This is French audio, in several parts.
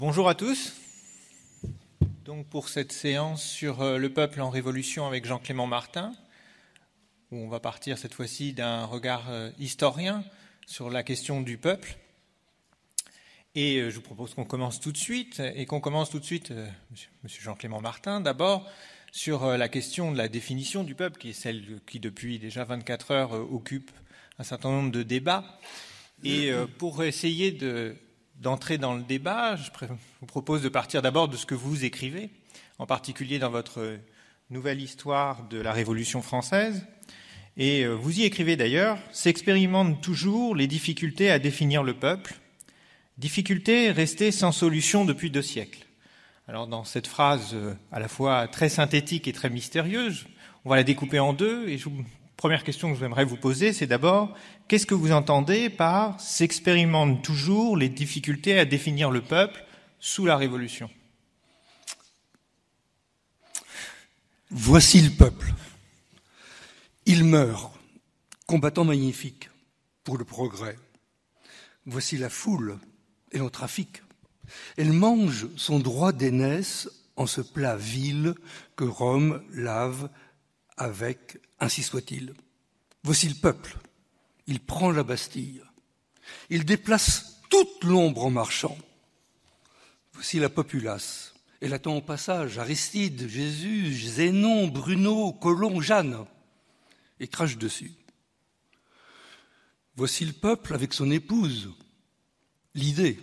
Bonjour à tous. Donc pour cette séance sur euh, le peuple en révolution avec Jean-Clément Martin, où on va partir cette fois-ci d'un regard euh, historien sur la question du peuple. Et euh, je vous propose qu'on commence tout de suite, et qu'on commence tout de suite, Monsieur Jean-Clément Martin, d'abord sur la question de la définition du peuple, qui est celle qui depuis déjà 24 heures occupe un certain nombre de débats. Et pour essayer de d'entrer dans le débat, je vous propose de partir d'abord de ce que vous écrivez, en particulier dans votre nouvelle histoire de la Révolution française. Et euh, vous y écrivez d'ailleurs, s'expérimentent toujours les difficultés à définir le peuple, difficultés restées sans solution depuis deux siècles. Alors dans cette phrase euh, à la fois très synthétique et très mystérieuse, on va la découper en deux et je vous première question que j'aimerais vous poser, c'est d'abord, qu'est-ce que vous entendez par s'expérimentent toujours les difficultés à définir le peuple sous la Révolution Voici le peuple. Il meurt, combattant magnifique pour le progrès. Voici la foule et l'on trafique. Elle mange son droit d'aînesse en ce plat vil que Rome lave avec Ainsi soit-il. Voici le peuple. Il prend la Bastille. Il déplace toute l'ombre en marchant. Voici la populace. Elle attend au passage Aristide, Jésus, Zénon, Bruno, Colomb, Jeanne, et crache dessus. Voici le peuple avec son épouse, l'idée.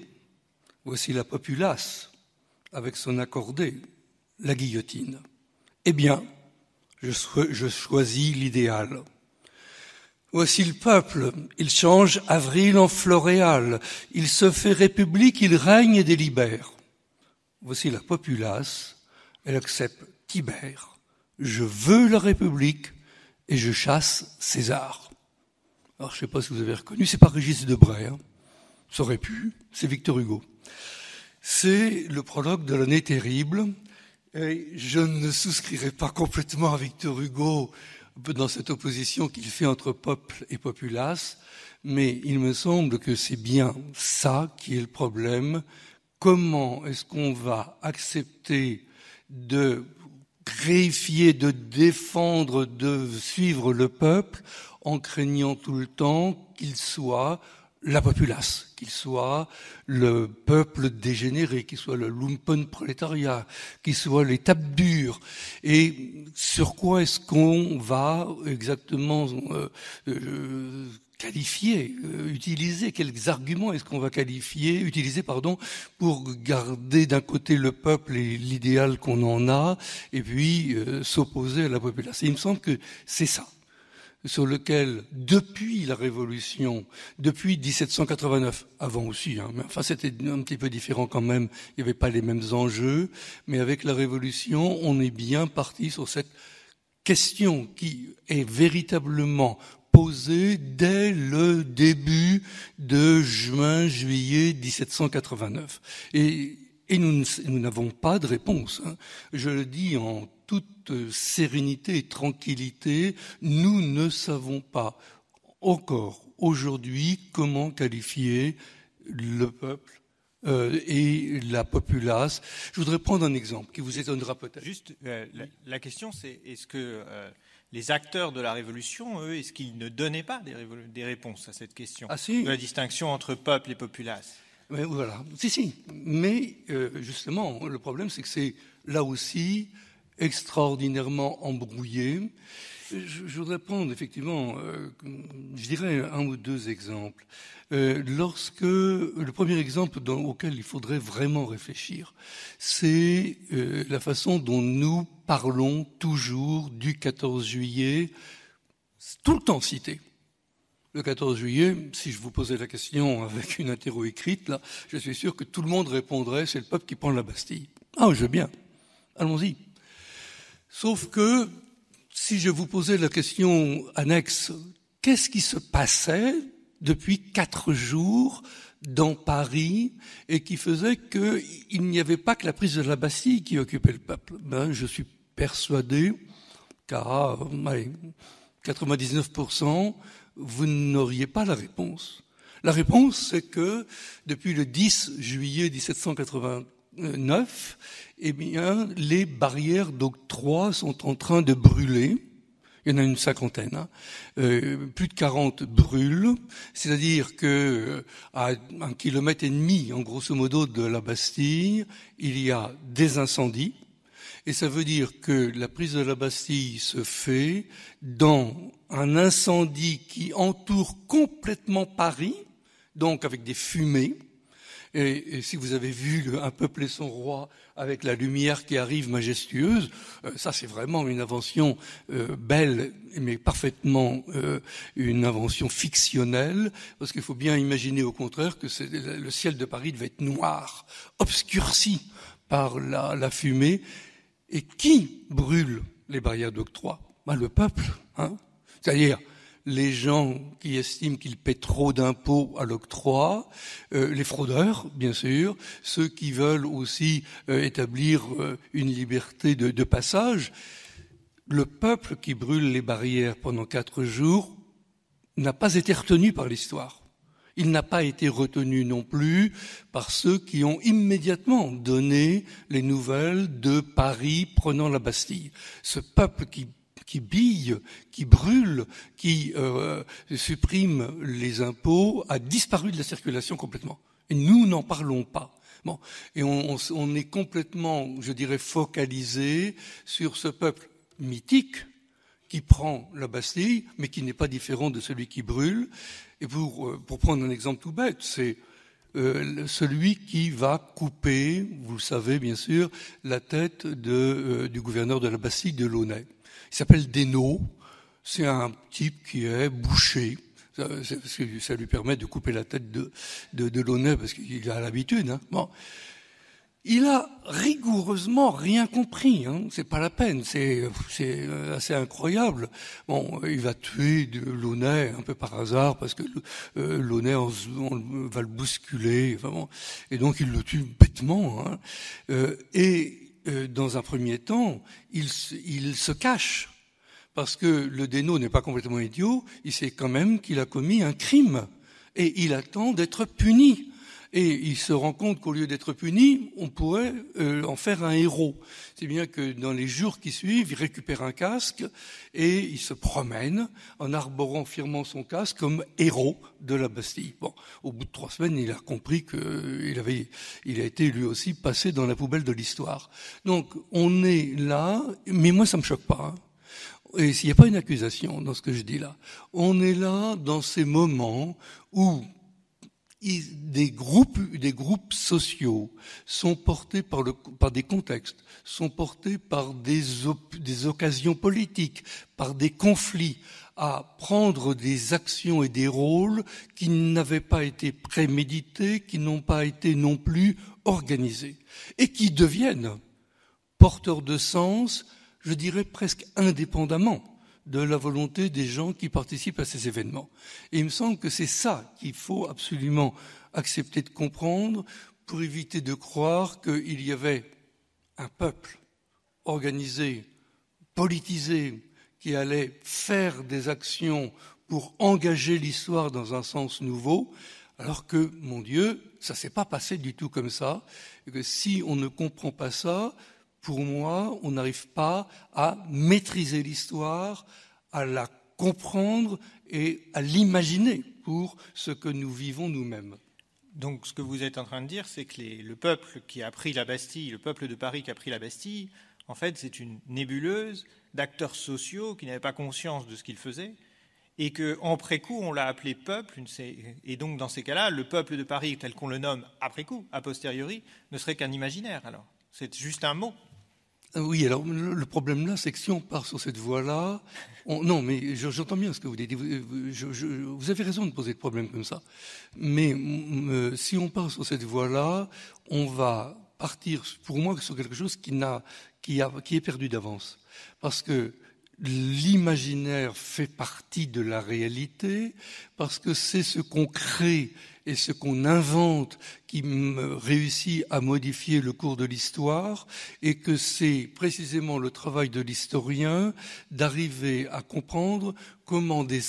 Voici la populace avec son accordé, la guillotine. Eh bien, je, choisis l'idéal. Voici le peuple, il change avril en floréal, il se fait république, il règne et délibère. Voici la populace, elle accepte Tibère. Je veux la république et je chasse César. Alors je ne sais pas si vous avez reconnu, c'est pas Régis Debray, hein. ça aurait pu, c'est Victor Hugo. C'est le prologue de l'année terrible, je ne souscrirai pas complètement à Victor Hugo dans cette opposition qu'il fait entre peuple et populace, mais il me semble que c'est bien ça qui est le problème. Comment est-ce qu'on va accepter de créifier, de défendre, de suivre le peuple en craignant tout le temps qu'il soit la populace, qu'il soit le peuple dégénéré, qu'il soit le lumpen prolétariat, qu'il soit l'étape dure. Et sur quoi est-ce qu'on va exactement euh, euh, qualifier, euh, utiliser, quels arguments est-ce qu'on va qualifier, utiliser, pardon, pour garder d'un côté le peuple et l'idéal qu'on en a, et puis s'opposer à la populace. il me semble que c'est ça sur lequel, depuis la Révolution, depuis 1789, avant aussi, hein, mais enfin c'était un petit peu différent quand même, il n'y avait pas les mêmes enjeux, mais avec la Révolution, on est bien parti sur cette question qui est véritablement posée dès le début de juin-juillet 1789. Et et nous n'avons pas de réponse. Hein. Je le dis en toute sérénité et tranquillité, nous ne savons pas encore aujourd'hui comment qualifier le peuple euh, et la populace. Je voudrais prendre un exemple qui vous étonnera peut-être. Juste, euh, la, question c'est est-ce que euh, les acteurs de la révolution, eux, est-ce qu'ils ne donnaient pas des, réponses à cette question ah, de la distinction entre peuple et populace Mais voilà, si, si. Mais justement, le problème c'est que c'est là aussi extraordinairement embrouillé. Je, voudrais prendre effectivement, euh, je dirais un ou deux exemples. Euh, lorsque le premier exemple dans, auquel il faudrait vraiment réfléchir, c'est euh, la façon dont nous parlons toujours du 14 juillet, tout le temps cité. Le 14 juillet, si je vous posais la question avec une interro écrite, là, je suis sûr que tout le monde répondrait c'est le peuple qui prend la Bastille. Ah, je veux bien. Allons-y. Sauf que si je vous posais la question annexe, qu'est-ce qui se passait depuis quatre jours dans Paris et qui faisait qu'il n'y avait pas que la prise de la Bastille qui occupait le peuple ben, Je suis persuadé qu'à 99%, vous n'auriez pas la réponse. La réponse, c'est que depuis le 10 juillet 1780, 9, eh bien, les barrières d'octroi sont en train de brûler. Il y en a une cinquantaine. Hein. Euh, plus de 40 brûlent, c'est-à-dire que euh, à un kilomètre et demi, en grosso modo, de la Bastille, il y a des incendies. Et ça veut dire que la prise de la Bastille se fait dans un incendie qui entoure complètement Paris, donc avec des fumées, et, si vous avez vu un peuple et son roi avec la lumière qui arrive majestueuse, euh, ça c'est vraiment une invention euh, belle, mais parfaitement euh, une invention fictionnelle, parce qu'il faut bien imaginer au contraire que le ciel de Paris devait être noir, obscurci par la, fumée. Et qui brûle les barrières d'octroi ben, Le peuple. Hein C'est-à-dire, les gens qui estiment qu'ils paient trop d'impôts à l'octroi, euh, les fraudeurs, bien sûr, ceux qui veulent aussi euh, établir euh, une liberté de, de passage. Le peuple qui brûle les barrières pendant quatre jours n'a pas été retenu par l'histoire. Il n'a pas été retenu non plus par ceux qui ont immédiatement donné les nouvelles de Paris prenant la Bastille. Ce peuple qui qui bille, qui brûle, qui euh, supprime les impôts, a disparu de la circulation complètement. Et nous n'en parlons pas. Bon. Et on, est complètement, je dirais, focalisé sur ce peuple mythique qui prend la Bastille, mais qui n'est pas différent de celui qui brûle. Et pour, euh, prendre un exemple tout bête, c'est euh, celui qui va couper, vous le savez bien sûr, la tête du gouverneur de la Bastille, de Launay. Il s'appelle Deno. C'est un type qui est bouché. Ça, lui permet de couper la tête de, de, parce qu'il a l'habitude. Hein. Bon. Il a rigoureusement rien compris. Hein. C'est pas la peine. C'est assez incroyable. Bon, il va tuer de Launay un peu par hasard parce que euh, va le bousculer. Et donc il le tue bêtement. Hein. Euh, et euh, dans un premier temps, il, il se cache, parce que le déno n'est pas complètement idiot, il sait quand même qu'il a commis un crime, et il attend d'être puni. Et il se rend compte qu'au lieu d'être puni, on pourrait euh, en faire un héros. C'est bien que dans les jours qui suivent, il récupère un casque et il se promène en arborant fièrement son casque comme héros de la Bastille. Bon, au bout de trois semaines, il a compris qu'il euh, avait, il a été lui aussi passé dans la poubelle de l'histoire. Donc, on est là, mais moi, ça me choque pas. Hein. et s'il n'y a pas une accusation dans ce que je dis là, on est là dans ces moments où des groupes, des groupes sociaux sont portés par, le, par des contextes, sont portés par des, des occasions politiques, par des conflits, à prendre des actions et des rôles qui n'avaient pas été prémédités, qui n'ont pas été non plus organisés, et qui deviennent porteurs de sens, je dirais presque indépendamment de la volonté des gens qui participent à ces événements. Et il me semble que c'est ça qu'il faut absolument accepter de comprendre pour éviter de croire qu'il y avait un peuple organisé, politisé, qui allait faire des actions pour engager l'histoire dans un sens nouveau, alors que, mon Dieu, ça ne s'est pas passé du tout comme ça, et que si on ne comprend pas ça, pour moi, on n'arrive pas à maîtriser l'histoire, à la comprendre et à l'imaginer pour ce que nous vivons nous-mêmes. Donc ce que vous êtes en train de dire, c'est que le peuple qui a pris la Bastille, le peuple de Paris qui a pris la Bastille, en fait, c'est une nébuleuse d'acteurs sociaux qui n'avaient pas conscience de ce qu'ils faisaient, et qu'en pré-coup, on l'a appelé peuple, et donc dans ces cas-là, le peuple de Paris tel qu'on le nomme après coup, a posteriori, ne serait qu'un imaginaire alors. C'est juste un mot. Ah oui, alors le problème là, c'est que si on part sur cette voie-là, non, mais j'entends bien ce que vous dites. Vous, avez raison de poser le problème comme ça. Mais si on part sur cette voie-là, on va partir, pour moi, sur quelque chose qui, qui est perdu d'avance. Parce que l'imaginaire fait partie de la réalité parce que c'est ce qu'on crée et ce qu'on invente qui réussit à modifier le cours de l'histoire et que c'est précisément le travail de l'historien d'arriver à comprendre comment des,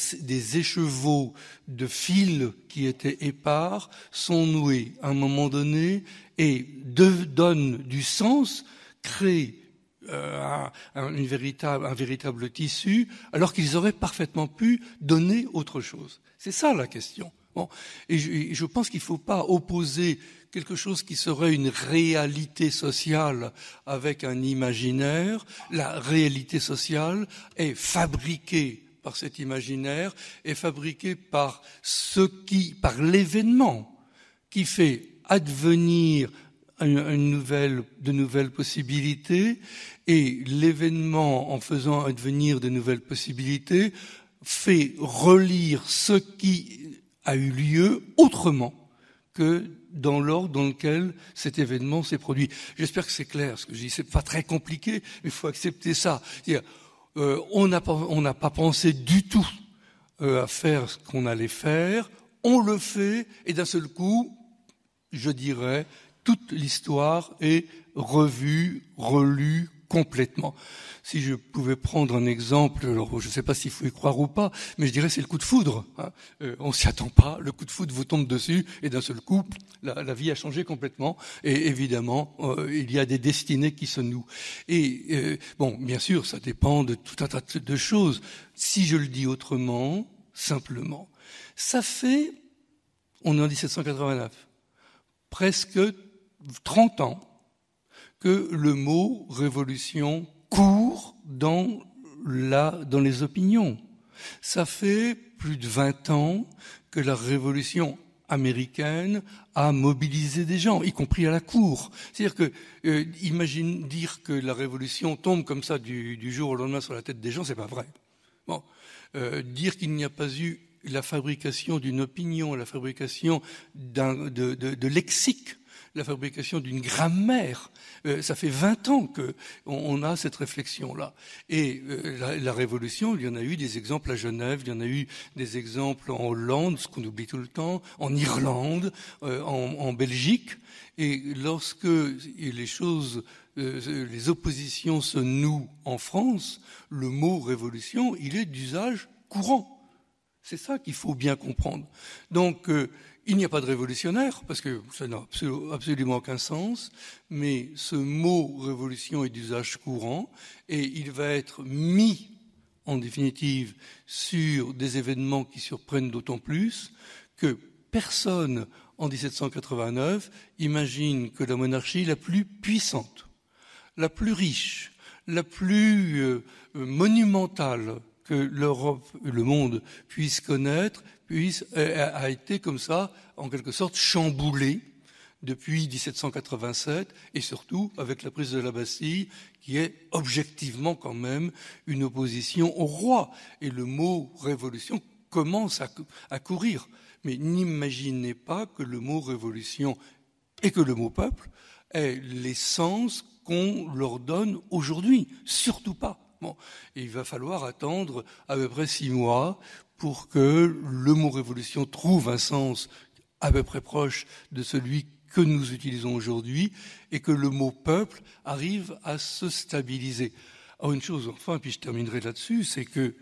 échevaux écheveaux de fils qui étaient épars sont noués à un moment donné et donnent du sens, créent euh, un, véritable, tissu, alors qu'ils auraient parfaitement pu donner autre chose. C'est ça la question. Et je, pense qu'il ne faut pas opposer quelque chose qui serait une réalité sociale avec un imaginaire. La réalité sociale est fabriquée par cet imaginaire, est fabriquée par ce qui, par l'événement qui fait advenir une, nouvelle, de nouvelles possibilités et l'événement, en faisant advenir de nouvelles possibilités, fait relire ce qui a eu lieu autrement que dans l'ordre dans lequel cet événement s'est produit. J'espère que c'est clair ce que je dis. C'est pas très compliqué, mais il faut accepter ça. Euh, on n'a pas, pas, pensé du tout euh, à faire ce qu'on allait faire. On le fait et d'un seul coup, je dirais, toute l'histoire est revue, relue complètement. Si je pouvais prendre un exemple, alors je ne sais pas s'il faut y croire ou pas, mais je dirais c'est le coup de foudre. Hein. Euh, on s'y attend pas, le coup de foudre vous tombe dessus et d'un seul coup, la, vie a changé complètement. Et évidemment, euh, il y a des destinées qui se nouent. Et euh, bon, bien sûr, ça dépend de tout un tas de choses. Si je le dis autrement, simplement, ça fait, on est en 1789, presque 30 ans que le mot révolution court dans, la, dans les opinions. Ça fait plus de 20 ans que la révolution américaine a mobilisé des gens, y compris à la cour. C'est-à-dire que, euh, imagine dire que la révolution tombe comme ça du, jour au lendemain sur la tête des gens, c'est pas vrai. Bon, euh, dire qu'il n'y a pas eu la fabrication d'une opinion, la fabrication de, de lexique la fabrication d'une grammaire. Euh, ça fait 20 ans qu'on on a cette réflexion-là. Et euh, la, Révolution, il y en a eu des exemples à Genève, il y en a eu des exemples en Hollande, ce qu'on oublie tout le temps, en Irlande, euh, en, en, Belgique. Et lorsque les choses, les oppositions se nouent en France, le mot révolution, il est d'usage courant. C'est ça qu'il faut bien comprendre. Donc, il n'y a pas de révolutionnaire, parce que ça n'a absolument aucun sens, mais ce mot révolution est d'usage courant, et il va être mis, en définitive, sur des événements qui surprennent d'autant plus que personne, en 1789, imagine que la monarchie la plus puissante, la plus riche, la plus euh, monumentale que l'Europe, le monde puisse connaître, euh, a été comme ça, en quelque sorte, chamboulé depuis 1787 et surtout avec la prise de la Bastille qui est objectivement quand même une opposition au roi et le mot révolution commence à, courir. Mais n'imaginez pas que le mot révolution et que le mot peuple est l'essence qu'on leur donne aujourd'hui, surtout pas. Bon. il va falloir attendre à peu près six mois pour que le mot révolution trouve un sens à peu près proche de celui que nous utilisons aujourd'hui et que le mot peuple arrive à se stabiliser. Alors ah, une chose enfin, puis je terminerai là-dessus, c'est que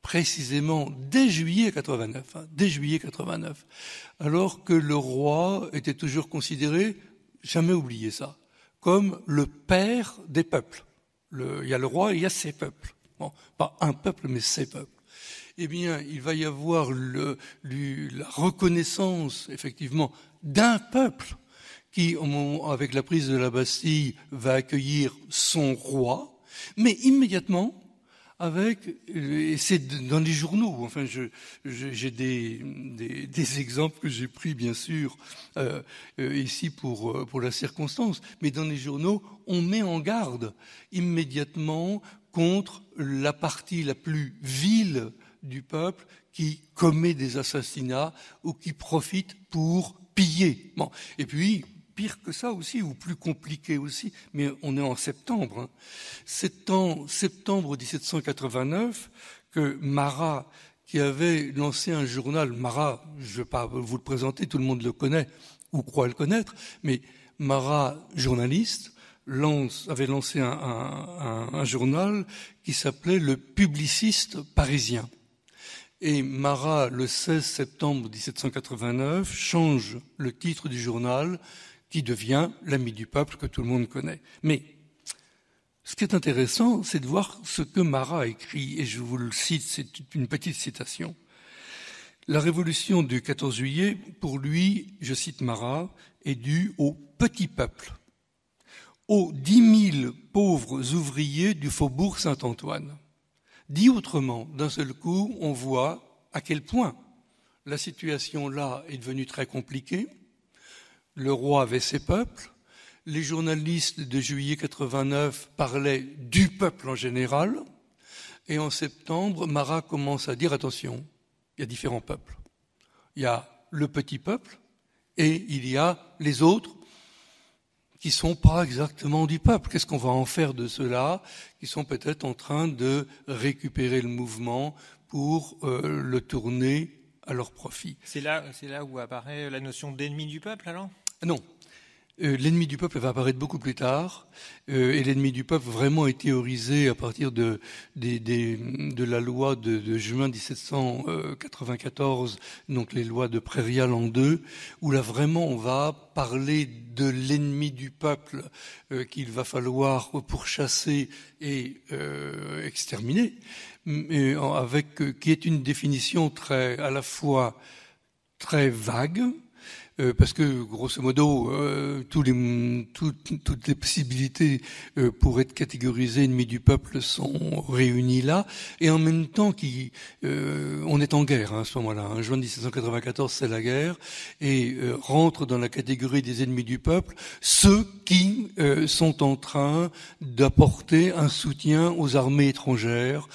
précisément dès juillet 89, hein, dès juillet 89, alors que le roi était toujours considéré, jamais oublié ça, comme le père des peuples. il y a le roi, et il y a ses peuples. Bon, pas un peuple, mais ses peuples eh bien, il va y avoir la reconnaissance, effectivement, d'un peuple qui, avec la prise de la Bastille, va accueillir son roi, mais immédiatement, avec, c'est dans les journaux, enfin, j'ai des, exemples que j'ai pris, bien sûr, euh, euh, ici euh, pour la circonstance, mais dans les journaux, on met en garde immédiatement contre la partie la plus vile du peuple qui commet des assassinats ou qui profite pour piller. Et puis, pire que ça aussi, ou plus compliqué aussi, mais on est en septembre. Hein. C'est en septembre 1789 que Marat, qui avait lancé un journal, Marat, je ne vais pas vous le présenter, tout le monde le connaît ou croit le connaître, mais Marat, journaliste, avait lancé un journal qui s'appelait Le Publiciste Parisien. Et Marat, le 16 septembre 1789, change le titre du journal qui devient L'ami du peuple que tout le monde connaît. Mais ce qui est intéressant, c'est de voir ce que Marat écrit, et je vous le cite, c'est une petite citation. La révolution du 14 juillet, pour lui, je cite Marat, est due au petit peuple, aux dix mille pauvres ouvriers du faubourg Saint-Antoine. Dit autrement, d'un seul coup, on voit à quel point la situation là est devenue très compliquée. Le roi avait ses peuples. Les journalistes de juillet 89 parlaient du peuple en général. Et en septembre, Marat commence à dire attention, il y a différents peuples. Il y a le petit peuple et il y a les autres qui sont pas exactement du peuple. Qu'est-ce qu'on va en faire de ceux-là qui sont peut-être en train de récupérer le mouvement pour euh, le tourner à leur profit C'est là, c'est là où apparaît la notion d'ennemi du peuple, alors Non, euh, l'ennemi du peuple va apparaître beaucoup plus tard, euh, et l'ennemi du peuple vraiment est théorisé à partir de, de, la loi de, juin 1794, donc les lois de Prairial en deux, où là vraiment on va parler de l'ennemi du peuple euh, qu'il va falloir pourchasser et exterminer, mais avec qui est une définition très à la fois très vague, euh, parce que grosso modo, euh, tous les, toutes les possibilités euh, pour être catégorisé ennemis du peuple sont réunies là, et en même temps, qui, on est en guerre hein, à ce moment-là. En hein. juin 1794, c'est la guerre, et rentre dans la catégorie des ennemis du peuple ceux qui sont en train d'apporter un soutien aux armées étrangères,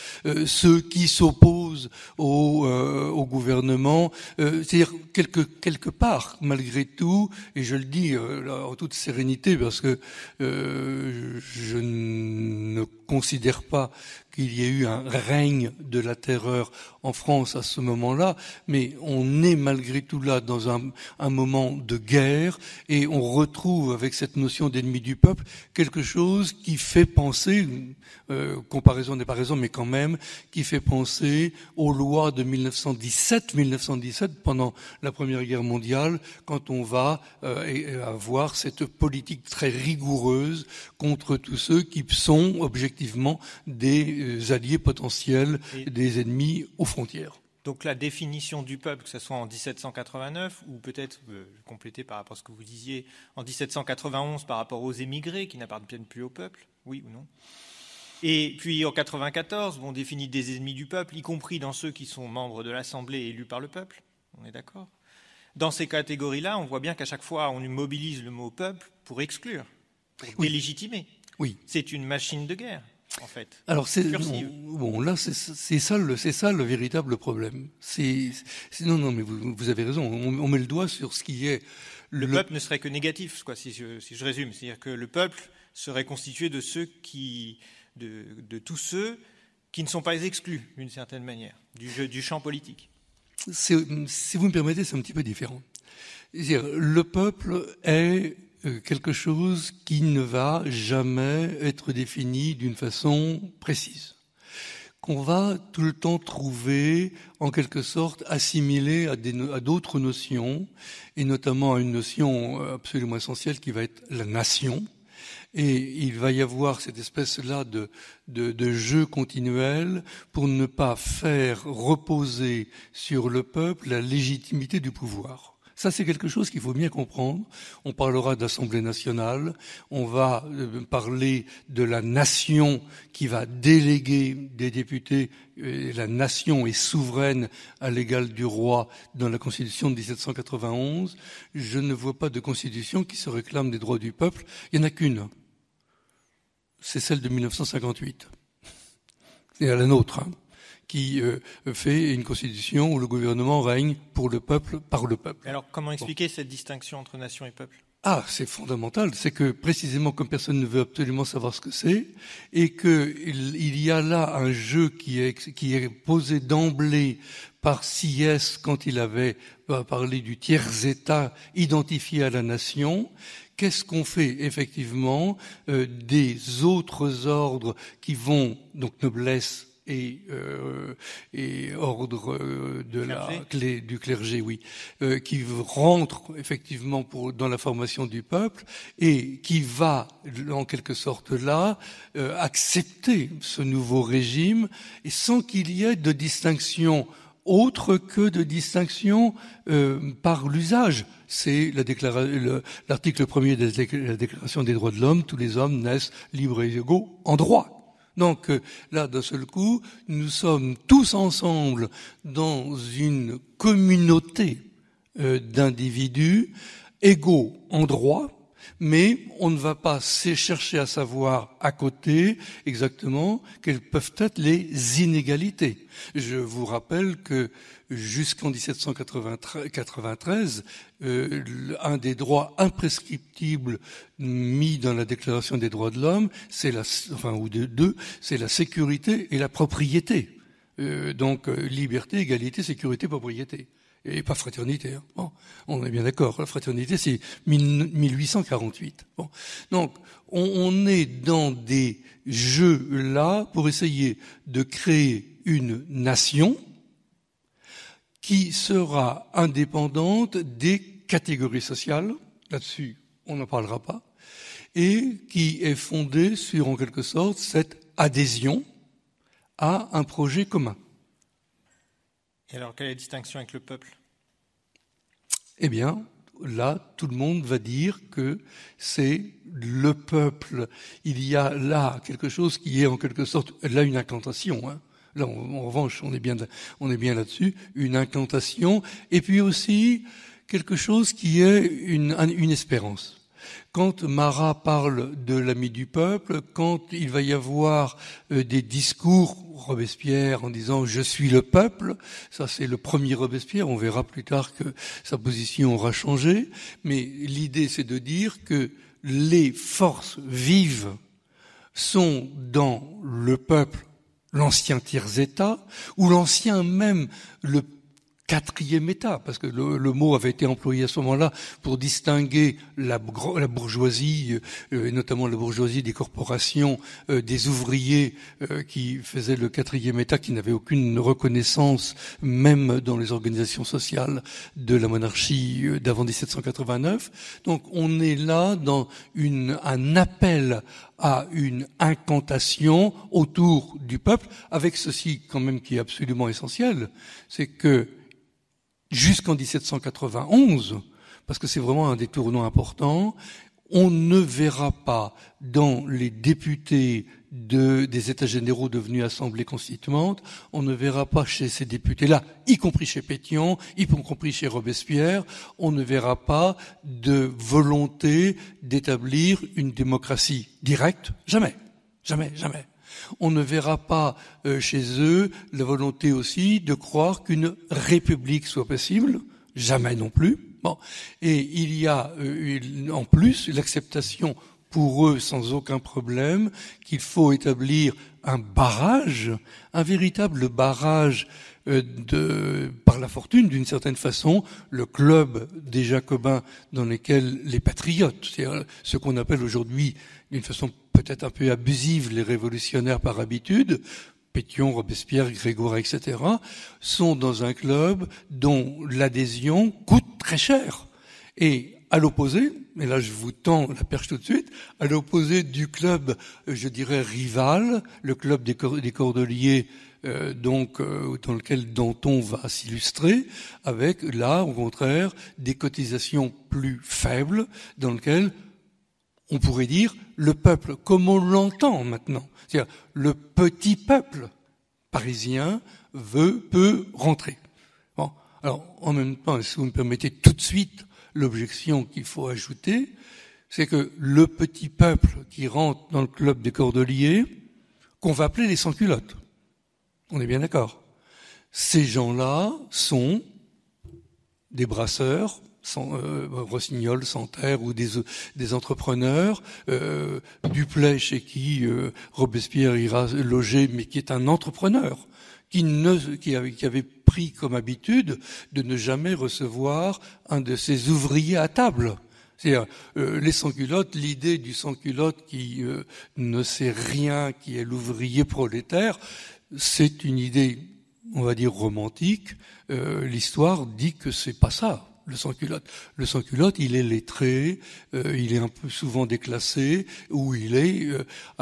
ceux qui s'opposent au, au gouvernement, c'est-à-dire quelque, quelque part malgré tout, et je le dis euh, là, en toute sérénité parce que euh, je ne considère pas qu'il y ait eu un règne de la terreur en France à ce moment-là, mais on est malgré tout là dans un, moment de guerre et on retrouve avec cette notion d'ennemi du peuple quelque chose qui fait penser, euh, comparaison n'est pas raison, mais quand même, qui fait penser aux lois de 1917-1917 pendant la Première Guerre mondiale, quand on va euh, avoir cette politique très rigoureuse contre tous ceux qui sont objectifs effectivement des euh, alliés potentiels, des ennemis aux frontières. Donc la définition du peuple, que ce soit en 1789 ou peut-être euh, compléter par rapport à ce que vous disiez en 1791 par rapport aux émigrés qui n'appartiennent plus au peuple, oui ou non et puis en 94, on définit des ennemis du peuple, y compris dans ceux qui sont membres de l'Assemblée élus par le peuple. On est d'accord Dans ces catégories-là, on voit bien qu'à chaque fois, on mobilise le mot peuple pour exclure, délégitimer. C'est une machine de guerre. En fait. Alors c'est bon, là c'est ça le ça le véritable problème. non non mais vous, avez raison. On, met le doigt sur ce qui est le, peuple ne serait que négatif si je, résume. C'est-à-dire que le peuple serait constitué de ceux qui de, tous ceux qui ne sont pas exclus d'une certaine manière du jeu, du champ politique. Si vous me permettez, c'est un petit peu différent. -dire, le peuple est euh, quelque chose qui ne va jamais être défini d'une façon précise, qu'on va tout le temps trouver, en quelque sorte, assimilé à d'autres notions, et notamment à une notion euh, absolument essentielle qui va être la nation. Et il va y avoir cette espèce-là de, de, jeu continuel pour ne pas faire reposer sur le peuple la légitimité du pouvoir. Ça, c'est quelque chose qu'il faut bien comprendre. On parlera d'Assemblée nationale, on va euh, parler de la nation qui va déléguer des députés. Euh, la nation est souveraine à l'égal du roi dans la Constitution de 1791. Je ne vois pas de Constitution qui se réclame des droits du peuple. Il n'y en a qu'une. C'est celle de 1958. C'est la nôtre. Hein qui euh, fait une constitution où le gouvernement règne pour le peuple, par le peuple. Alors comment expliquer cette distinction entre nation et peuple ah, c'est fondamental. C'est que précisément comme personne ne veut absolument savoir ce que c'est, et qu'il y a là un jeu qui est, qui est posé d'emblée par Sies quand il avait euh, parlé du tiers-État identifié à la nation, qu'est-ce qu'on fait effectivement euh, des autres ordres qui vont, donc noblesse, et, euh, et ordre euh, de la clé, du clergé, oui, euh, qui rentre effectivement pour, dans la formation du peuple et qui va en quelque sorte là accepter ce nouveau régime et sans qu'il y ait de distinction autre que de distinction par l'usage. C'est l'article premier de la Déclaration des droits de l'homme, tous les hommes naissent libres et égaux en droit. Donc euh, là, d'un seul coup, nous sommes tous ensemble dans une communauté euh, d'individus égaux en droit, mais on ne va pas chercher à savoir à côté exactement quelles peuvent être les inégalités. Je vous rappelle que jusqu'en 1793, euh, un des droits imprescriptibles mis dans la Déclaration des droits de l'homme, c'est la, enfin ou deux, c'est la sécurité et la propriété. Euh, donc euh, liberté, égalité, sécurité, propriété et pas fraternité. Hein. Bon, on est bien d'accord, la fraternité c'est 1848. Donc on, on est dans des jeux là pour essayer de créer une nation qui sera indépendante des catégories sociales, là-dessus on n'en parlera pas, et qui est fondée sur en quelque sorte cette adhésion à un projet commun. Et alors, quelle est la distinction avec le peuple eh bien, là, tout le monde va dire que c'est le peuple. Il y a là quelque chose qui est en quelque sorte, là, une incantation. Hein. Là, en, revanche, on est bien, on est bien là-dessus, une incantation, et puis aussi quelque chose qui est une espérance. Quand Marat parle de l'ami du peuple, quand il va y avoir euh, des discours Robespierre en disant je suis le peuple, ça c'est le premier Robespierre, on verra plus tard que sa position aura changé, mais l'idée c'est de dire que les forces vives sont dans le peuple l'ancien tiers-État, ou l'ancien même, le quatrième État, parce que le, mot avait été employé à ce moment-là pour distinguer la, bourgeoisie, euh, et notamment la bourgeoisie des corporations, euh, des ouvriers euh, qui faisaient le quatrième État, qui n'avaient aucune reconnaissance, même dans les organisations sociales de la monarchie d'avant 1789. Donc on est là dans un appel à une incantation autour du peuple, avec ceci quand même qui est absolument essentiel, c'est que jusqu'en 1791, parce que c'est vraiment un des tournants importants, on ne verra pas dans les députés de, des États généraux devenus assemblées constituantes, on ne verra pas chez ces députés-là, y compris chez Pétion, y compris chez Robespierre, on ne verra pas de volonté d'établir une démocratie directe, jamais, jamais, jamais on ne verra pas euh, chez eux la volonté aussi de croire qu'une république soit possible, jamais non plus. Bon. Et il y a euh, en plus l'acceptation pour eux sans aucun problème qu'il faut établir un barrage, un véritable barrage euh, de, par la fortune, d'une certaine façon, le club des Jacobins dans lequel les patriotes, c'est-à-dire ce qu'on appelle aujourd'hui d'une façon peut-être un peu abusive les révolutionnaires par habitude, Pétion, Robespierre, Grégoire, etc., sont dans un club dont l'adhésion coûte très cher. Et à l'opposé, mais là je vous tends la perche tout de suite, à l'opposé du club, je dirais, rival, le club des, cordeliers euh, donc, euh, dans lequel Danton va s'illustrer, avec là, au contraire, des cotisations plus faibles, dans lequel on pourrait dire le peuple, comme on l'entend maintenant, c'est-à-dire le petit peuple parisien veut, peut rentrer. Bon. Alors, en même temps, si vous me permettez tout de suite l'objection qu'il faut ajouter, c'est que le petit peuple qui rentre dans le club des cordeliers, qu'on va appeler les sans-culottes. On est bien d'accord. Ces gens-là sont des brasseurs, sans, euh, Rossignol, Santerre ou des, des entrepreneurs, euh, chez qui euh, Robespierre ira loger, mais qui est un entrepreneur, qui, ne, qui, avait, pris comme habitude de ne jamais recevoir un de ses ouvriers à table. C'est-à-dire euh, les sans-culottes, l'idée du sans-culotte qui euh, ne sait rien, qui est l'ouvrier prolétaire, c'est une idée, on va dire, romantique. Euh, l'histoire dit que c'est pas ça le sans-culotte. Le sans-culotte, il est lettré, euh, il est un peu souvent déclassé, où il est,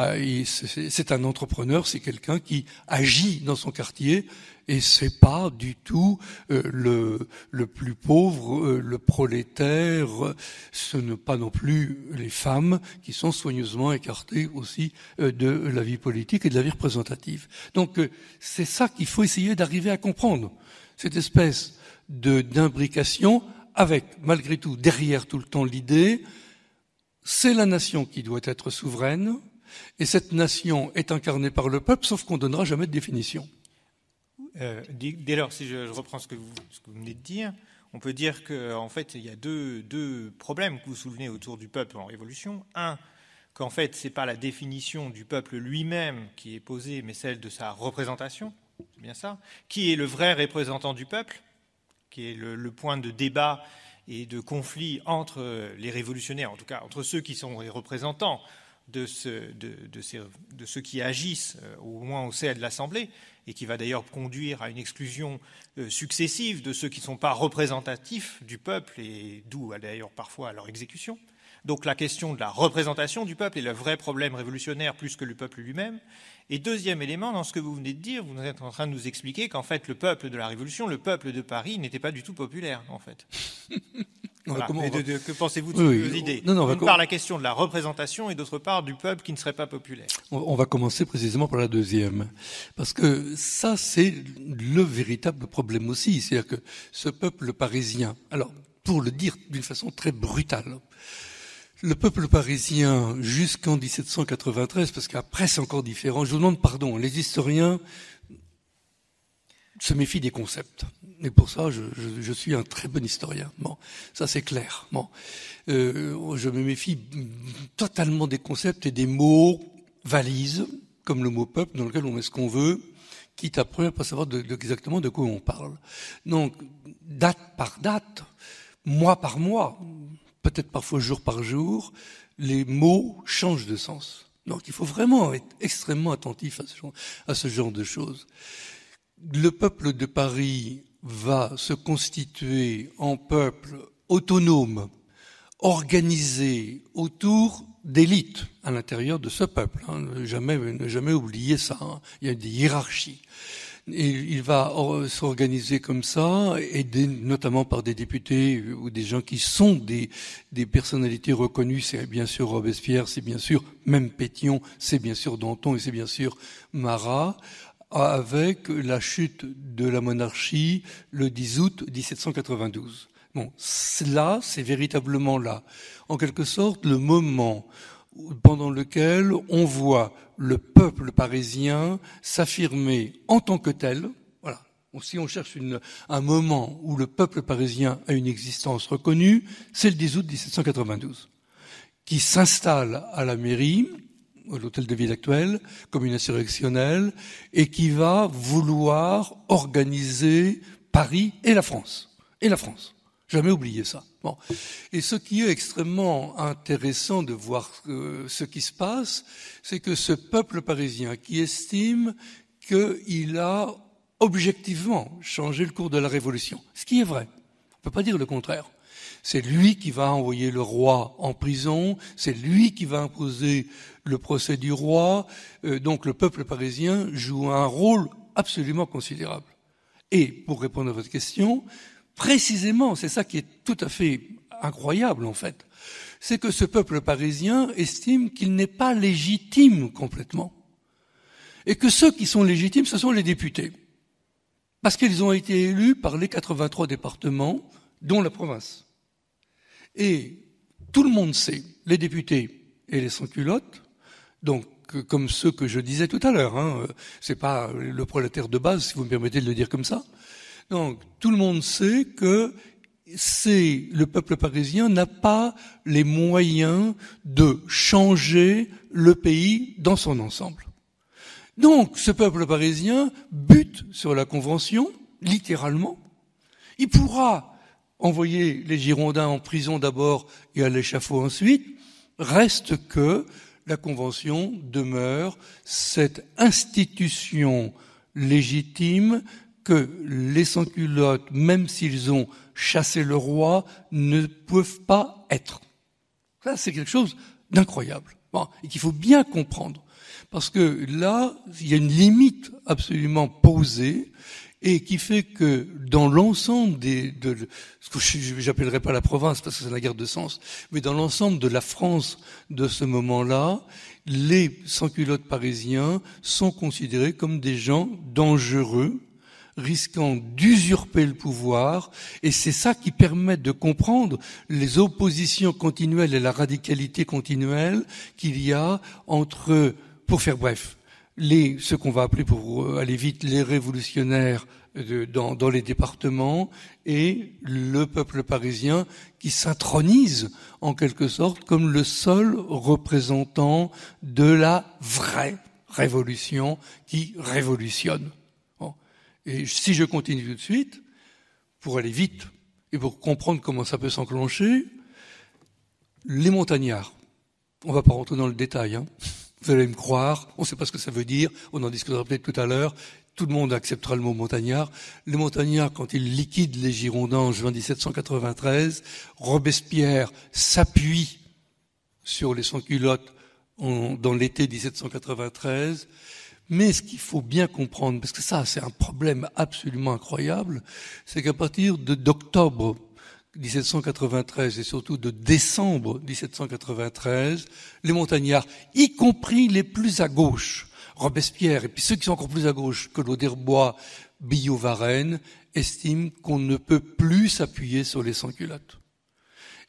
euh, c'est un entrepreneur, c'est quelqu'un qui agit dans son quartier et c'est pas du tout euh, le, le plus pauvre, le prolétaire, ce ne pas non plus les femmes qui sont soigneusement écartées aussi de la vie politique et de la vie représentative. Donc c'est ça qu'il faut essayer d'arriver à comprendre, cette espèce d'imbrication, avec malgré tout derrière tout le temps l'idée, c'est la nation qui doit être souveraine, et cette nation est incarnée par le peuple, sauf qu'on donnera jamais de définition. Euh, dès, lors, si je, reprends ce que, vous, venez de dire, on peut dire qu'en en fait, il y a deux, deux, problèmes que vous souvenez autour du peuple en révolution. Un, qu'en fait, ce pas la définition du peuple lui-même qui est posée, mais celle de sa représentation, c'est bien ça, qui est le vrai représentant du peuple, qui est le, point de débat et de conflit entre euh, les révolutionnaires, en tout cas entre ceux qui sont les représentants de, de ceux qui agissent euh, au moins au sein de l'Assemblée, et qui va d'ailleurs conduire à une exclusion euh, successive de ceux qui ne sont pas représentatifs du peuple, et d'où d'ailleurs parfois à leur exécution donc la question de la représentation du peuple est le vrai problème révolutionnaire plus que le peuple lui-même. Et deuxième élément, dans ce que vous venez de dire, vous êtes en train de nous expliquer qu'en fait le peuple de la Révolution, le peuple de Paris n'était pas du tout populaire en fait. que pensez-vous de la question de la représentation et d'autre part, du peuple qui ne serait pas populaire. On, on, va commencer précisément par la deuxième. Parce que ça, c'est le véritable problème aussi. C'est-à-dire que ce peuple parisien, alors, pour le dire d'une façon très brutale, le peuple parisien jusqu'en 1793, parce qu'après c'est encore différent, je vous demande pardon, les historiens se méfient des concepts. Et pour ça, je, suis un très bon historien. Bon, ça c'est clair. Bon. Euh, je me méfie totalement des concepts et des mots valises, comme le mot peuple, dans lequel on met ce qu'on veut, quitte à à pas savoir exactement de quoi on parle. Donc, date par date, mois par mois, peut-être parfois jour par jour, les mots changent de sens. Donc il faut vraiment être extrêmement attentif à ce genre, de choses. Le peuple de Paris va se constituer en peuple autonome, organisé autour d'élites à l'intérieur de ce peuple. Hein. Ne, jamais, jamais oublier ça. Hein. Il y a des hiérarchies. Et il va s'organiser comme ça, aidé notamment par des députés ou des gens qui sont des, personnalités reconnues. C'est bien sûr Robespierre, c'est bien sûr même Pétion, c'est bien sûr Danton et c'est bien sûr Marat avec la chute de la monarchie le 10 août 1792. Bon, cela, c'est véritablement là, en quelque sorte, le moment pendant lequel on voit le peuple parisien s'affirmer en tant que tel. Voilà. Si on cherche un moment où le peuple parisien a une existence reconnue, c'est le 10 août 1792, qui s'installe à la mairie, à l'hôtel de ville actuel, comme une insurrectionnelle, et qui va vouloir organiser Paris et la France. Et la France. Jamais oublié ça. Bon. Et ce qui est extrêmement intéressant de voir euh, ce qui se passe, c'est que ce peuple parisien qui estime qu'il a objectivement changé le cours de la Révolution, ce qui est vrai, on ne peut pas dire le contraire. C'est lui qui va envoyer le roi en prison, c'est lui qui va imposer le procès du roi. Euh, donc le peuple parisien joue un rôle absolument considérable. Et pour répondre à votre question, Précisément, c'est ça qui est tout à fait incroyable en fait, c'est que ce peuple parisien estime qu'il n'est pas légitime complètement. Et que ceux qui sont légitimes, ce sont les députés. Parce qu'ils ont été élus par les 83 départements, dont la province. Et tout le monde sait, les députés et les sans-culottes, donc euh, comme ceux que je disais tout à l'heure, hein, euh, c'est pas le prolétaire de base, si vous me permettez de le dire comme ça, donc, tout le monde sait que c'est le peuple parisien n'a pas les moyens de changer le pays dans son ensemble. Donc, ce peuple parisien bute sur la Convention, littéralement. Il pourra envoyer les Girondins en prison d'abord et à l'échafaud ensuite. Reste que la Convention demeure cette institution légitime que les sans-culottes, même s'ils ont chassé le roi, ne peuvent pas être. Ça, c'est quelque chose d'incroyable et qu'il faut bien comprendre. Parce que là, il y a une limite absolument posée et qui fait que dans l'ensemble des, de, ce que j'appellerai pas la province parce que c'est la guerre de sens, mais dans l'ensemble de la France de ce moment-là, les sans-culottes parisiens sont considérés comme des gens dangereux risquant d'usurper le pouvoir, et c'est ça qui permet de comprendre les oppositions continuelles et la radicalité continuelle qu'il y a entre, pour faire bref, les, ce qu'on va appeler pour euh, aller vite, les révolutionnaires dans, dans, les départements et le peuple parisien qui s'intronise en quelque sorte comme le seul représentant de la vraie révolution qui révolutionne. Et si je continue tout de suite, pour aller vite et pour comprendre comment ça peut s'enclencher, les montagnards. On ne va pas rentrer dans le détail, hein. vous allez me croire, on ne sait pas ce que ça veut dire, on en discutera peut-être tout à l'heure, tout le monde acceptera le mot montagnard. Les montagnards, quand ils liquident les Girondins en juin 1793, Robespierre s'appuie sur les sans-culottes dans l'été 1793 mais ce qu'il faut bien comprendre, parce que ça c'est un problème absolument incroyable, c'est qu'à partir d'octobre 1793 et surtout de décembre 1793, les montagnards, y compris les plus à gauche, Robespierre et puis ceux qui sont encore plus à gauche que Lauderbois, Billot-Varenne, estiment qu'on ne peut plus s'appuyer sur les sans-culottes.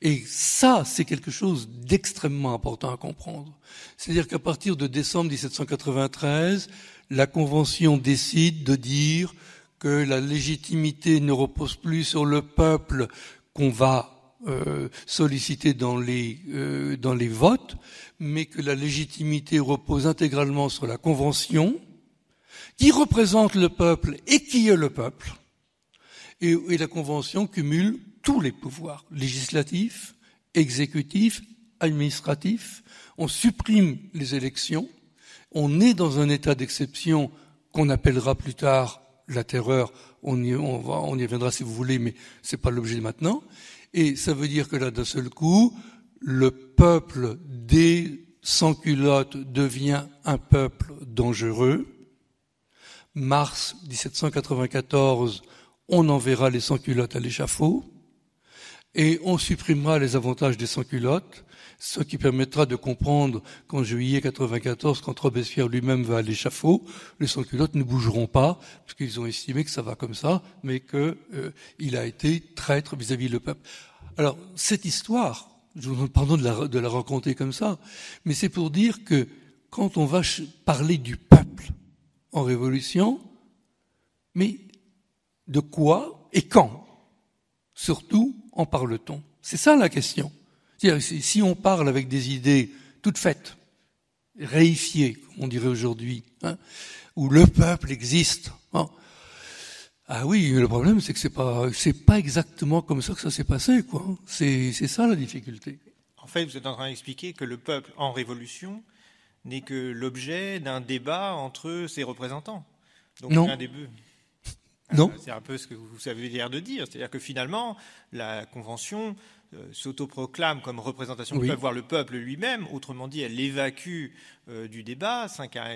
Et ça, c'est quelque chose d'extrêmement important à comprendre. C'est-à-dire qu'à partir de décembre 1793, la Convention décide de dire que la légitimité ne repose plus sur le peuple qu'on va euh, solliciter dans les, euh, dans les votes, mais que la légitimité repose intégralement sur la Convention, qui représente le peuple et qui est le peuple. et la Convention cumule tous les pouvoirs législatifs, exécutifs, administratifs. On supprime les élections. On est dans un état d'exception qu'on appellera plus tard la terreur. On y, on on y reviendra si vous voulez, mais c'est pas l'objet maintenant. Et ça veut dire que là, d'un seul coup, le peuple des sans-culottes devient un peuple dangereux. Mars 1794, on enverra les sans-culottes à l'échafaud et on supprimera les avantages des sans-culottes, ce qui permettra de comprendre qu'en juillet 94, quand Robespierre lui-même va à l'échafaud, les sans-culottes ne bougeront pas, parce qu'ils ont estimé que ça va comme ça, mais qu'il euh, a été traître vis-à-vis du le peuple. Alors, cette histoire, je vous demande pardon de de la raconter comme ça, mais c'est pour dire que quand on va parler du peuple en révolution, mais de quoi et quand Surtout, en parle-t-on C'est ça la question. si on parle avec des idées toutes faites, réifiées, comme on dirait aujourd'hui, hein, où le peuple existe, hein, ah oui, le problème, c'est que c'est pas, c'est pas exactement comme ça que ça s'est passé, quoi. Hein. C'est, ça la difficulté. En fait, vous êtes en train d'expliquer que le peuple en révolution n'est que l'objet d'un débat entre ses représentants. Donc, non. Un début. Euh, c'est un peu ce que vous avez l'air de dire. C'est-à-dire que finalement, la Convention euh, s'autoproclame comme représentation du peuple, voire le peuple lui-même. Autrement dit, elle évacue euh, du débat.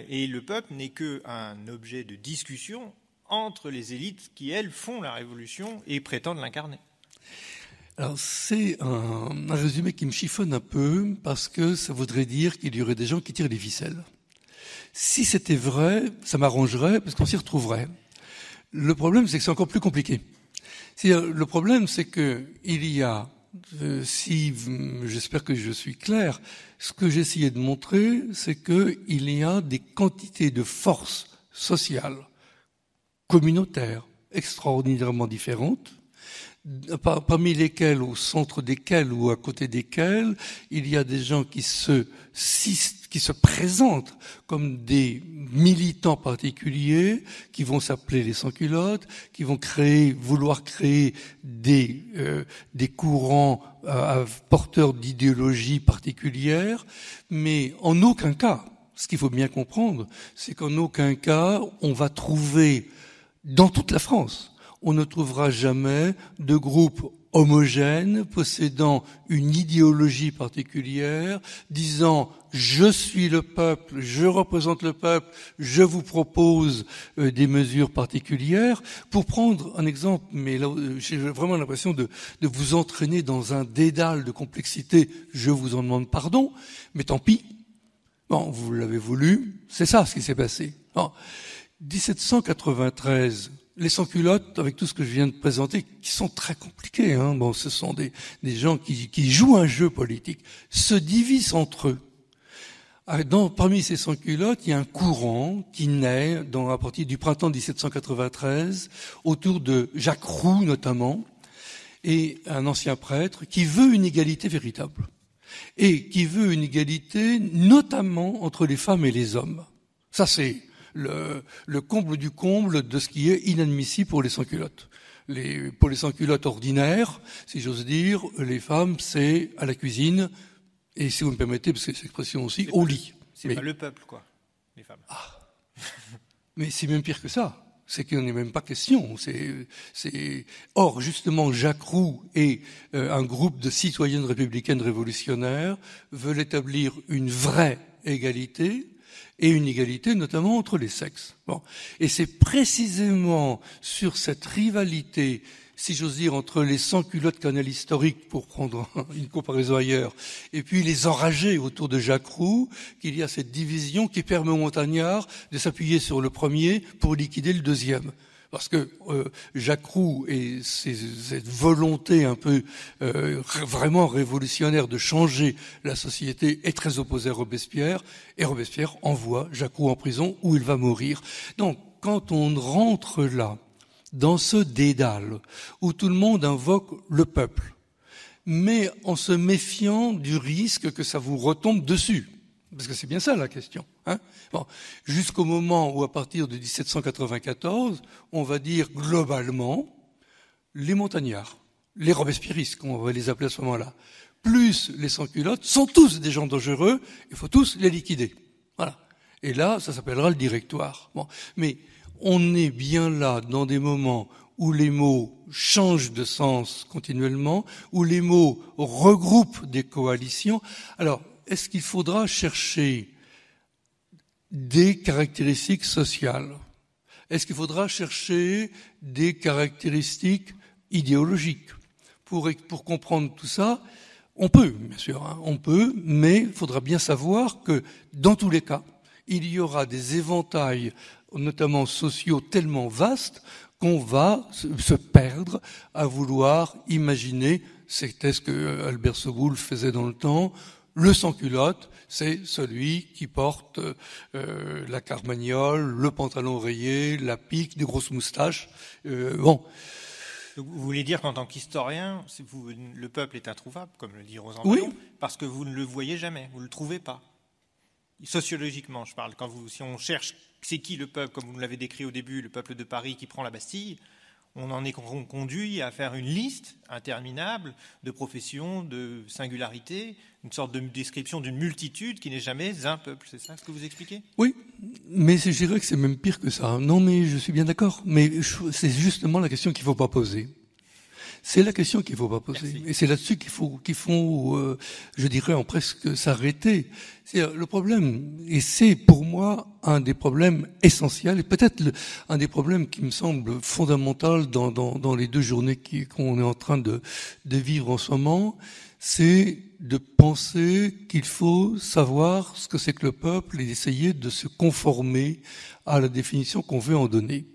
Et le peuple n'est qu'un objet de discussion entre les élites qui, elles, font la révolution et prétendent l'incarner. Alors c'est un, résumé qui me chiffonne un peu parce que ça voudrait dire qu'il y aurait des gens qui tirent les ficelles. Si c'était vrai, ça m'arrangerait parce qu'on s'y retrouverait. Le problème, c'est que c'est encore plus compliqué. Le problème, c'est que il y a, euh, si j'espère que je suis clair, ce que j'essayais de montrer, c'est qu'il y a des quantités de forces sociales, communautaires, extraordinairement différentes, parmi lesquels, au centre desquels ou à côté desquels, il y a des gens qui se, qui se présentent comme des militants particuliers, qui vont s'appeler les sans-culottes, qui vont créer, vouloir créer des, euh, courants euh, porteurs d'idéologies particulières, mais en aucun cas, ce qu'il faut bien comprendre, c'est qu'en aucun cas on va trouver dans toute la France on ne trouvera jamais de groupe homogène, possédant une idéologie particulière, disant je suis le peuple, je représente le peuple, je vous propose euh, des mesures particulières. Pour prendre un exemple, mais là euh, j'ai vraiment l'impression de, vous entraîner dans un dédale de complexité, je vous en demande pardon, mais tant pis. Bon, vous l'avez voulu, c'est ça ce qui s'est passé. 1793, les sans-culottes, avec tout ce que je viens de présenter, qui sont très compliqués, hein, bon, ce sont des, gens qui, jouent un jeu politique, se divisent entre eux. Ah, dans, parmi ces sans-culottes, il y a un courant qui naît dans, à partir du printemps 1793, autour de Jacques Roux notamment, et un ancien prêtre qui veut une égalité véritable et qui veut une égalité notamment entre les femmes et les hommes. Ça, c'est le, comble du comble de ce qui est inadmissible pour les sans-culottes. Les, pour les sans-culottes ordinaires, si j'ose dire, les femmes, c'est à la cuisine, et si vous me permettez, parce que cette expression aussi, au lit. C'est pas le peuple, quoi, les femmes. Ah. mais c'est même pire que ça. C'est qu'il n'en est même pas question. C'est, Or, justement, Jacques Roux et euh, un groupe de citoyennes républicaines révolutionnaires veulent établir une vraie égalité et une égalité notamment entre les sexes. Bon. Et c'est précisément sur cette rivalité, si j'ose dire, entre les sans-culottes canal historiques, pour prendre une comparaison ailleurs, et puis les enragés autour de Jacques Roux, qu'il y a cette division qui permet aux montagnards de s'appuyer sur le premier pour liquider le deuxième. Parce que euh, Jacques Roux et cette volonté un peu euh, vraiment révolutionnaire de changer la société est très opposée à Robespierre, et Robespierre envoie Jacques Roux en prison où il va mourir. Donc quand on rentre là, dans ce dédale, où tout le monde invoque le peuple, mais en se méfiant du risque que ça vous retombe dessus. Parce que c'est bien ça la question. Hein. Jusqu'au moment où, à partir de 1794, on va dire globalement les montagnards, les robespierristes, on va les appeler à ce moment-là, plus les sans-culottes, sont tous des gens dangereux, il faut tous les liquider. Voilà. Et là, ça s'appellera le directoire. Mais on est bien là dans des moments où les mots changent de sens continuellement, où les mots regroupent des coalitions. Alors, est-ce qu'il faudra chercher des caractéristiques sociales Est-ce qu'il faudra chercher des caractéristiques idéologiques pour, pour comprendre tout ça, on peut, bien sûr, hein, on peut, mais il faudra bien savoir que dans tous les cas, il y aura des éventails, notamment sociaux, tellement vastes qu'on va se perdre à vouloir imaginer, c'était ce que Albert faisait dans le temps, le sans-culotte, c'est celui qui porte euh, la carmagnole, le pantalon rayé, la pique, des grosses moustaches. Euh, bon. vous voulez dire qu'en tant qu'historien, le peuple est introuvable, comme le dit Rosan parce que vous ne le voyez jamais, vous ne le trouvez pas. Sociologiquement, je parle. Quand si on cherche c'est qui le peuple, comme vous l'avez décrit au début, le peuple de Paris qui prend la Bastille, on en est conduit à faire une liste interminable de professions, de singularités, une sorte de description d'une multitude qui n'est jamais un peuple. C'est ça ce que vous expliquez Oui, mais je dirais que c'est même pire que ça. Non, mais je suis bien d'accord. Mais c'est justement la question qu'il ne faut pas poser. C'est la question qu'il ne faut pas poser. Et c'est là-dessus qu'il faut, qu'il faut euh, je dirais, en presque s'arrêter. C'est le problème, et c'est pour moi un des problèmes essentiels, et peut-être un des problèmes qui me semble fondamental dans, les deux journées qu'on est en train de, de vivre en ce moment, c'est de penser qu'il faut savoir ce que c'est que le peuple et d'essayer de se conformer à la définition qu'on veut en donner.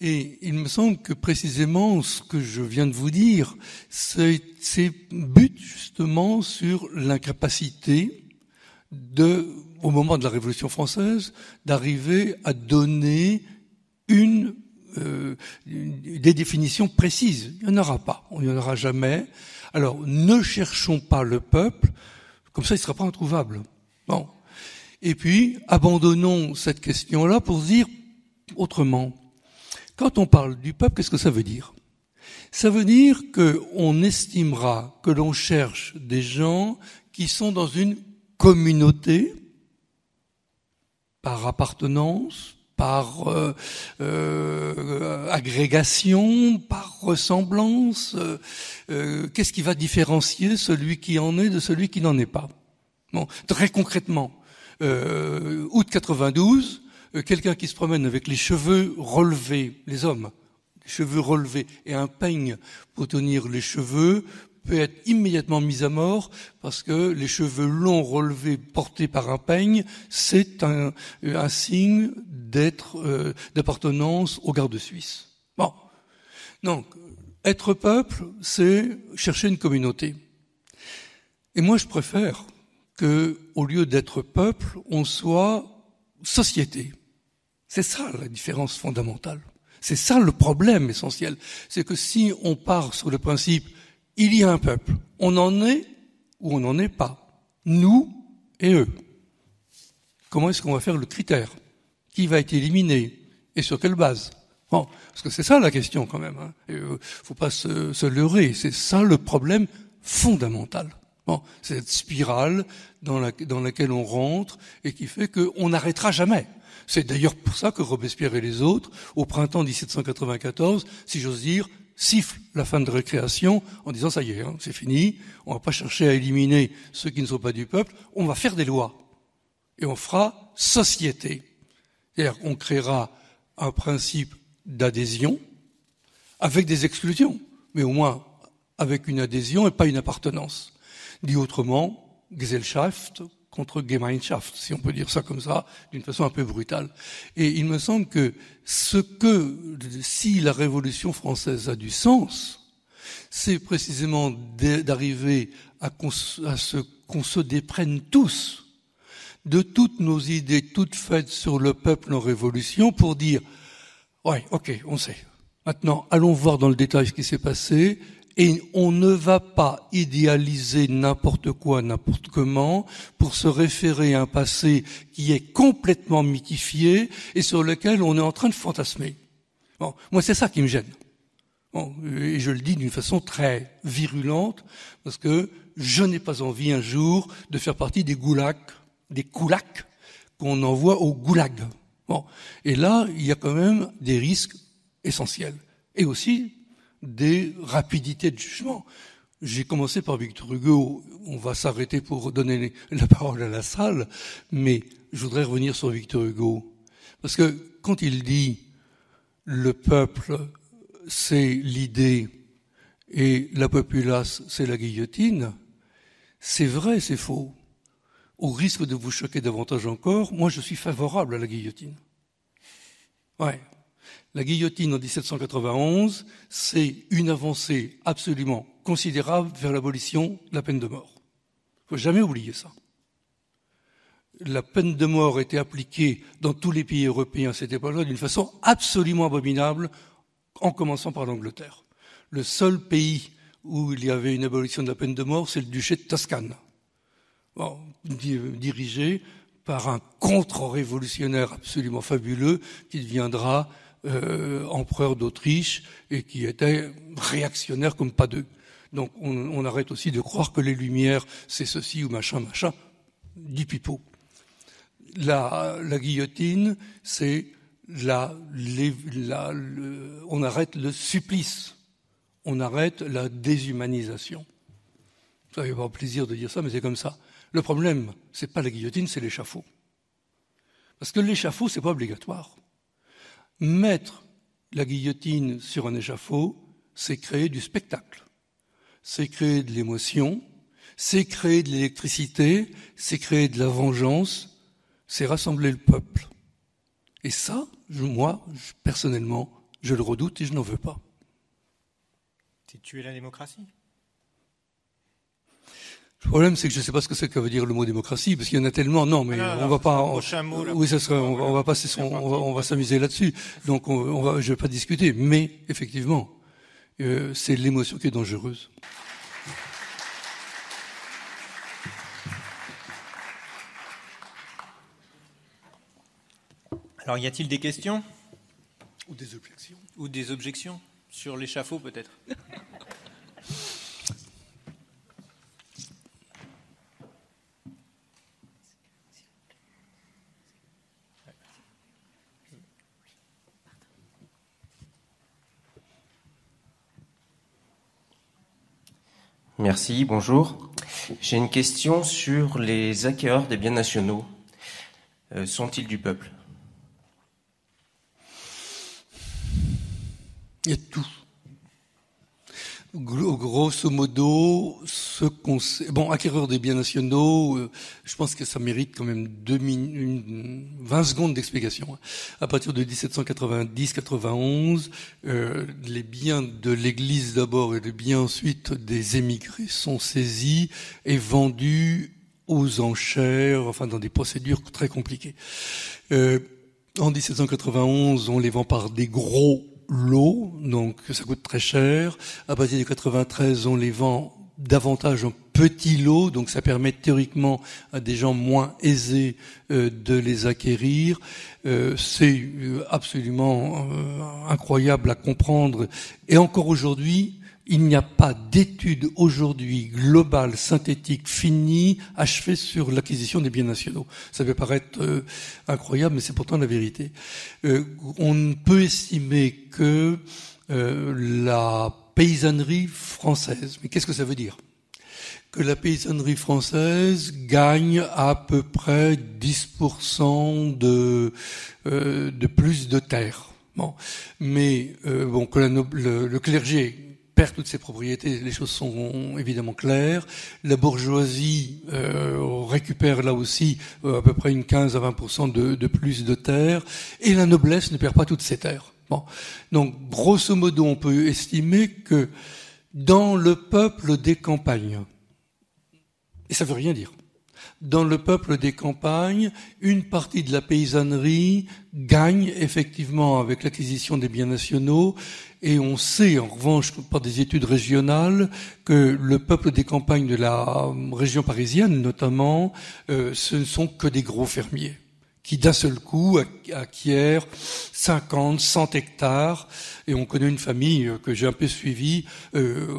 Et il me semble que précisément ce que je viens de vous dire, c'est but justement sur l'incapacité de, au moment de la Révolution française, d'arriver à donner une euh, des définitions précises. Il n'y en aura pas, on n'y en aura jamais. Alors ne cherchons pas le peuple, comme ça il ne sera pas introuvable. Bon. Et puis abandonnons cette question-là pour dire autrement. Quand on parle du peuple, qu'est-ce que ça veut dire Ça veut dire qu'on estimera que l'on cherche des gens qui sont dans une communauté par appartenance, par euh, euh, agrégation, par ressemblance euh, Qu'est-ce qui va différencier celui qui en est de celui qui n'en est pas bon, Très concrètement, août 92, euh, quelqu'un qui se promène avec les cheveux relevés, les hommes, les cheveux relevés et un peigne pour tenir les cheveux peut être immédiatement mis à mort parce que les cheveux longs relevés portés par un peigne, c'est un, euh, signe d'être euh, d'appartenance au garde suisse. Bon, donc être peuple, c'est chercher une communauté. Et moi, je préfère que, au lieu d'être peuple, on soit société. C'est ça la différence fondamentale. C'est ça le problème essentiel. C'est que si on part sur le principe, il y a un peuple, on en est ou on n'en est pas, nous et eux. Comment est-ce qu'on va faire le critère Qui va être éliminé Et sur quelle base bon, Parce que c'est ça la question quand même. Hein. ne euh, faut pas se, leurrer. C'est ça le problème fondamental. cette spirale dans, dans laquelle on rentre et qui fait qu'on n'arrêtera jamais. C'est d'ailleurs pour ça que Robespierre et les autres, au printemps 1794, si j'ose dire, sifflent la fin de récréation en disant ça y est, hein, c'est fini, on va pas chercher à éliminer ceux qui ne sont pas du peuple, on va faire des lois et on fera société. C'est-à-dire on créera un principe d'adhésion avec des exclusions, mais au moins avec une adhésion et pas une appartenance. Dit autrement, Gesellschaft, contre Gemeinschaft, si on peut dire ça comme ça, d'une façon un peu brutale. Et il me semble que ce que, si la Révolution française a du sens, c'est précisément d'arriver à, à ce qu'on se déprenne tous de toutes nos idées toutes faites sur le peuple en révolution pour dire, ouais, ok, on sait. Maintenant, allons voir dans le détail ce qui s'est passé, et on ne va pas idéaliser n'importe quoi, n'importe comment, pour se référer à un passé qui est complètement mythifié et sur lequel on est en train de fantasmer. Bon, moi, c'est ça qui me gêne. Bon, et je le dis d'une façon très virulente, parce que je n'ai pas envie un jour de faire partie des goulags, des coulacs qu'on envoie au goulag. Bon, et là, il y a quand même des risques essentiels. Et aussi des rapidités de jugement. J'ai commencé par Victor Hugo, on va s'arrêter pour donner la parole à la salle, mais je voudrais revenir sur Victor Hugo. Parce que quand il dit le peuple, c'est l'idée et la populace, c'est la guillotine, c'est vrai, c'est faux. Au risque de vous choquer davantage encore, moi je suis favorable à la guillotine. Ouais, la guillotine en 1791, c'est une avancée absolument considérable vers l'abolition de la peine de mort. Il ne faut jamais oublier ça. La peine de mort était appliquée dans tous les pays européens à cette époque-là d'une façon absolument abominable, en commençant par l'Angleterre. Le seul pays où il y avait une abolition de la peine de mort, c'est le duché de Toscane, dirigé par un contre-révolutionnaire absolument fabuleux qui deviendra euh, empereur d'Autriche et qui était réactionnaire comme pas deux. Donc on, arrête aussi de croire que les Lumières, c'est ceci ou machin, machin. Du pipeau. La, guillotine, c'est la, on arrête le supplice, on arrête la déshumanisation. Ça allez avoir plaisir de dire ça, mais c'est comme ça. Le problème, c'est pas la guillotine, c'est l'échafaud. Parce que l'échafaud, c'est pas obligatoire. Mettre la guillotine sur un échafaud, c'est créer du spectacle, c'est créer de l'émotion, c'est créer de l'électricité, c'est créer de la vengeance, c'est rassembler le peuple. Et ça, moi, personnellement, je le redoute et je n'en veux pas. C'est tuer la démocratie le problème, c'est que je ne sais pas ce que c'est veut dire le mot démocratie, parce qu'il y en a tellement. Non, mais on ne va pas. oui, ça sera. On, va, On va, s'amuser là-dessus. Donc, on, Je vais pas discuter. Mais effectivement, euh, c'est l'émotion qui est dangereuse. Alors, y a-t-il des questions Ou des objections Ou des objections sur l'échafaud, peut-être Merci, bonjour. J'ai une question sur les acquéreurs des biens nationaux. Euh, sont-ils du peuple Il y a tout. Grosso modo, ce bon, acquéreur des biens nationaux, euh, je pense que ça mérite quand même 20 secondes d'explication. Hein. À partir de 1790-91, euh, les biens de l'Église d'abord et les biens ensuite des émigrés sont saisis et vendus aux enchères, enfin dans des procédures très compliquées. Euh, en 1791, on les vend par des gros l'eau, donc ça coûte très cher. À partir de 93, on les vend davantage en petits lots, donc ça permet théoriquement à des gens moins aisés euh, de les acquérir. Euh, c'est euh, absolument incroyable à comprendre. Et encore aujourd'hui, il n'y a pas d'étude aujourd'hui globale, synthétique, finie, achevée sur l'acquisition des biens nationaux. Ça peut paraître euh, incroyable, mais c'est pourtant la vérité. Euh, on on peut estimer que euh, la paysannerie française, mais qu'est-ce que ça veut dire que la paysannerie française gagne à peu près 10% de, de plus de terres. Bon. Mais bon, que le clergé perd toutes ses propriétés, les choses sont évidemment claires. La bourgeoisie euh, récupère là aussi euh, à peu près une 15 à 20 de, plus de terres, et la noblesse ne perd pas toutes ses terres. Bon. Donc, grosso modo, on peut estimer que dans le peuple des campagnes, et ça veut rien dire, dans le peuple des campagnes, une partie de la paysannerie gagne effectivement avec l'acquisition des biens nationaux et on sait, en revanche, par des études régionales, que le peuple des campagnes de la euh, région parisienne, notamment, euh, ce ne sont que des gros fermiers qui d'un seul coup acquièrent 50, 100 hectares. Et on connaît une famille euh, que j'ai un peu suivie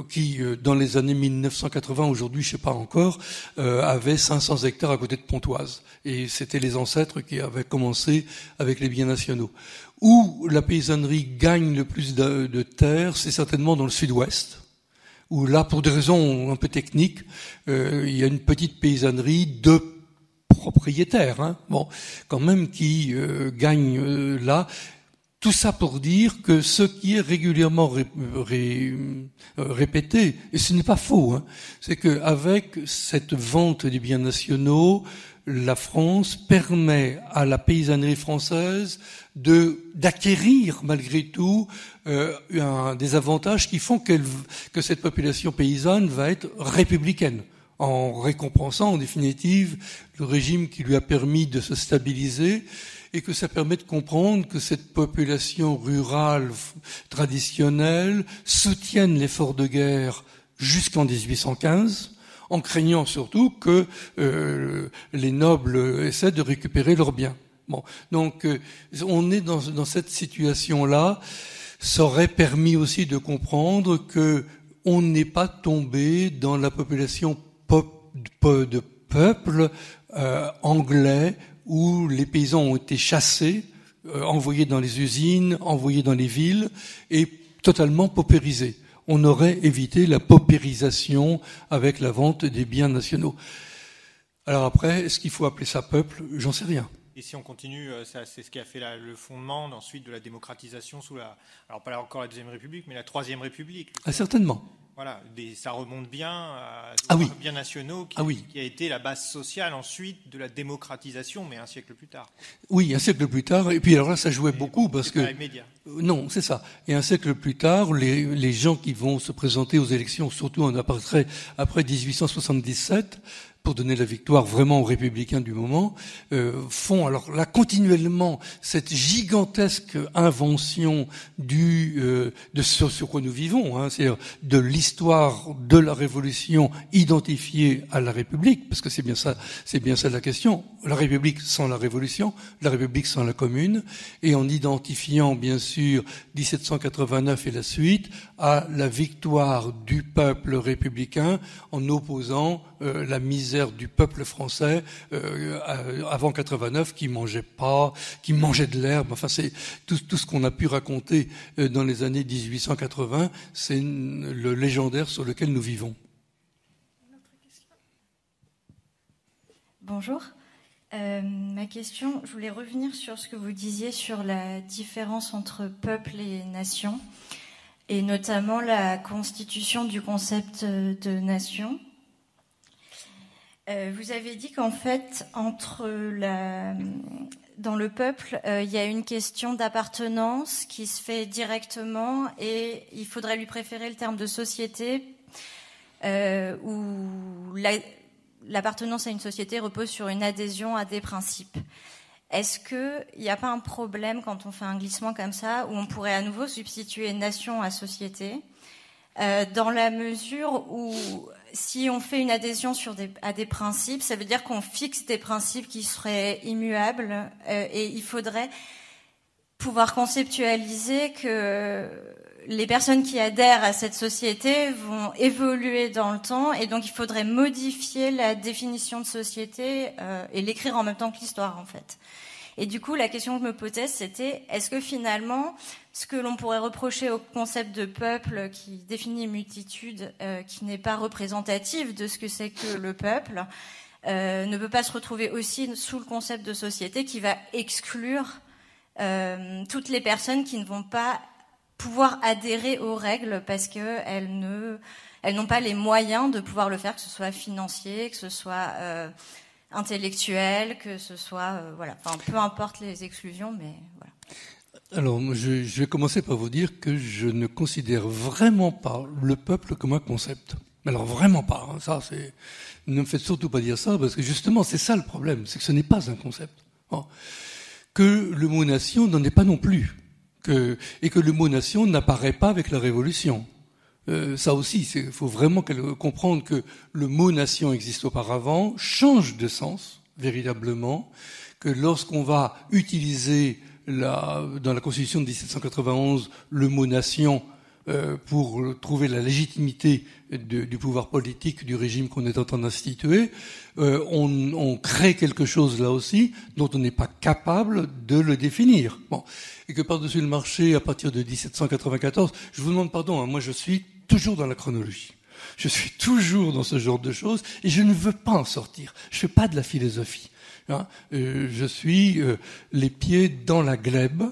qui, dans les années 1980, aujourd'hui je sais pas encore, avait 500 hectares à côté de Pontoise. Et c'était les ancêtres qui avaient commencé avec les biens nationaux. Où la paysannerie gagne le plus de, de terres, c'est certainement dans le sud-ouest, où là, pour des raisons un peu techniques, euh, il y a une petite paysannerie de propriétaires, hein, bon, quand même qui euh, gagnent euh, là. Tout ça pour dire que ce qui est régulièrement euh, répété, et ce n'est pas faux, hein, c'est qu'avec cette vente des biens nationaux, la France permet à la paysannerie française de d'acquérir malgré tout euh, des avantages qui font que cette population paysanne va être républicaine en récompensant en définitive le régime qui lui a permis de se stabiliser et que ça permet de comprendre que cette population rurale traditionnelle soutienne l'effort de guerre jusqu'en 1815 en craignant surtout que euh, les nobles essaient de récupérer leurs biens. Bon, donc euh, on est dans, cette situation-là. Ça aurait permis aussi de comprendre que on n'est pas tombé dans la population pop, de peuple euh, anglais où les paysans ont été chassés, envoyés dans les usines, envoyés dans les villes et totalement paupérisés on aurait évité la paupérisation avec la vente des biens nationaux. Alors après, est-ce qu'il faut appeler ça peuple J'en sais rien. Et si on continue, euh, c'est ce qui a fait le fondement ensuite de la démocratisation sous la, alors pas encore la deuxième République, mais la troisième République. Ah, certainement. Voilà, ça remonte bien à ah nationaux ah qui, a été la base sociale ensuite de la démocratisation, mais un siècle plus tard. Oui, un siècle plus tard. Et puis alors là, ça jouait beaucoup parce que. Non, c'est ça. Et un siècle plus tard, les, gens qui vont se présenter aux élections, surtout en après 1877, pour donner la victoire vraiment aux républicains du moment, euh, font alors là continuellement cette gigantesque invention du euh, de ce sur quoi nous vivons, hein, c'est-à-dire de l'histoire de la Révolution identifiée à la République, parce que c'est bien ça, c'est bien ça la question. La République sans la Révolution, la République sans la Commune, et en identifiant bien sûr 1789 et la suite à la victoire du peuple républicain en opposant euh, la misère du peuple français euh, euh, avant 89 qui mangeait pas, qui mangeait de l'herbe. Enfin, c'est tout, ce qu'on a pu raconter dans les années 1880, c'est le légendaire sur lequel nous vivons. Bonjour. ma question, je voulais revenir sur ce que vous disiez sur la différence entre peuple et nation, et notamment la constitution du concept de nation. Euh, vous avez dit qu'en fait, entre la, dans le peuple, euh, il y a une question d'appartenance qui se fait directement et il faudrait lui préférer le terme de société euh, où l'appartenance à une société repose sur une adhésion à des principes. Est-ce qu'il n'y a pas un problème quand on fait un glissement comme ça où on pourrait à nouveau substituer nation à société dans la mesure où si on fait une adhésion à des principes, ça veut dire qu'on fixe des principes qui seraient immuables euh, et il faudrait pouvoir conceptualiser que les personnes qui adhèrent à cette société vont évoluer dans le temps et donc il faudrait modifier la définition de société euh, et l'écrire en même temps que l'histoire en fait. Et du coup, la question que je me posais, c'était est-ce que finalement, ce que l'on pourrait reprocher au concept de peuple qui définit multitude euh, qui n'est pas représentative de ce que c'est que le peuple, euh, ne peut pas se retrouver aussi sous le concept de société qui va exclure euh, toutes les personnes qui ne vont pas pouvoir adhérer aux règles parce qu'elles ne, elles n'ont pas les moyens de pouvoir le faire, que ce soit financier, que ce soit Intellectuel, que ce soit, euh, voilà, enfin, peu importe les exclusions, mais voilà. Alors, je, vais commencer par vous dire que je ne considère vraiment pas le peuple comme un concept. Alors vraiment pas. Hein, ça, c'est. Ne me faites surtout pas dire ça parce que justement, c'est ça le problème, c'est que ce n'est pas un concept. Que le mot nation n'en est pas non plus. Que, et que le mot nation n'apparaît pas avec la Révolution. Euh, ça aussi, il faut vraiment qu'elle euh, comprendre que le mot nation existe auparavant, change de sens véritablement, que lorsqu'on va utiliser la, dans la Constitution de 1791 le mot nation euh, pour trouver la légitimité du pouvoir politique du régime qu'on est en train d'instituer, on, crée quelque chose là aussi dont on n'est pas capable de le définir. Bon. Et que par-dessus le marché, à partir de 1794, je vous demande pardon, hein, moi je suis toujours dans la chronologie. Je suis toujours dans ce genre de choses et je ne veux pas en sortir. Je ne fais pas de la philosophie. Hein. Euh, je suis euh, les pieds dans la glèbe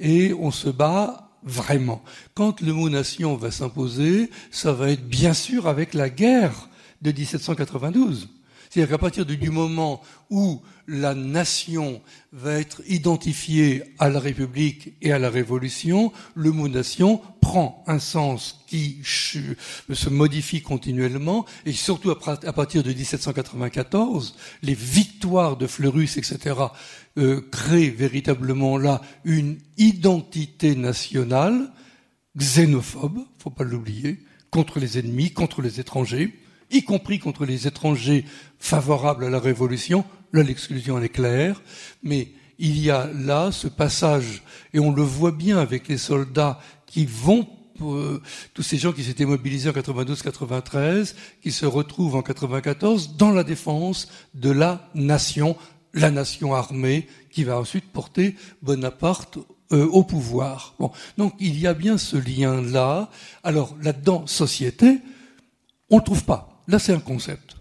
et on se bat vraiment. Quand le mot nation va s'imposer, ça va être bien sûr avec la guerre de 1792. C'est-à-dire qu'à partir du moment où la nation va être identifiée à la République et à la Révolution, le mot nation prend un sens qui se modifie continuellement, et surtout à partir de 1794, les victoires de Fleurus, etc., euh, créent véritablement là une identité nationale xénophobe, faut pas l'oublier, contre les ennemis, contre les étrangers, y compris contre les étrangers favorables à la révolution. Là, l'exclusion, est claire. Mais il y a là ce passage, et on le voit bien avec les soldats qui vont euh, tous ces gens qui s'étaient mobilisés en 92-93, qui se retrouvent en 94 dans la défense de la nation, la nation armée, qui va ensuite porter Bonaparte euh, au pouvoir. Bon. Donc il y a bien ce lien-là. Alors là-dedans, société, on ne le trouve pas. Là, c'est un concept.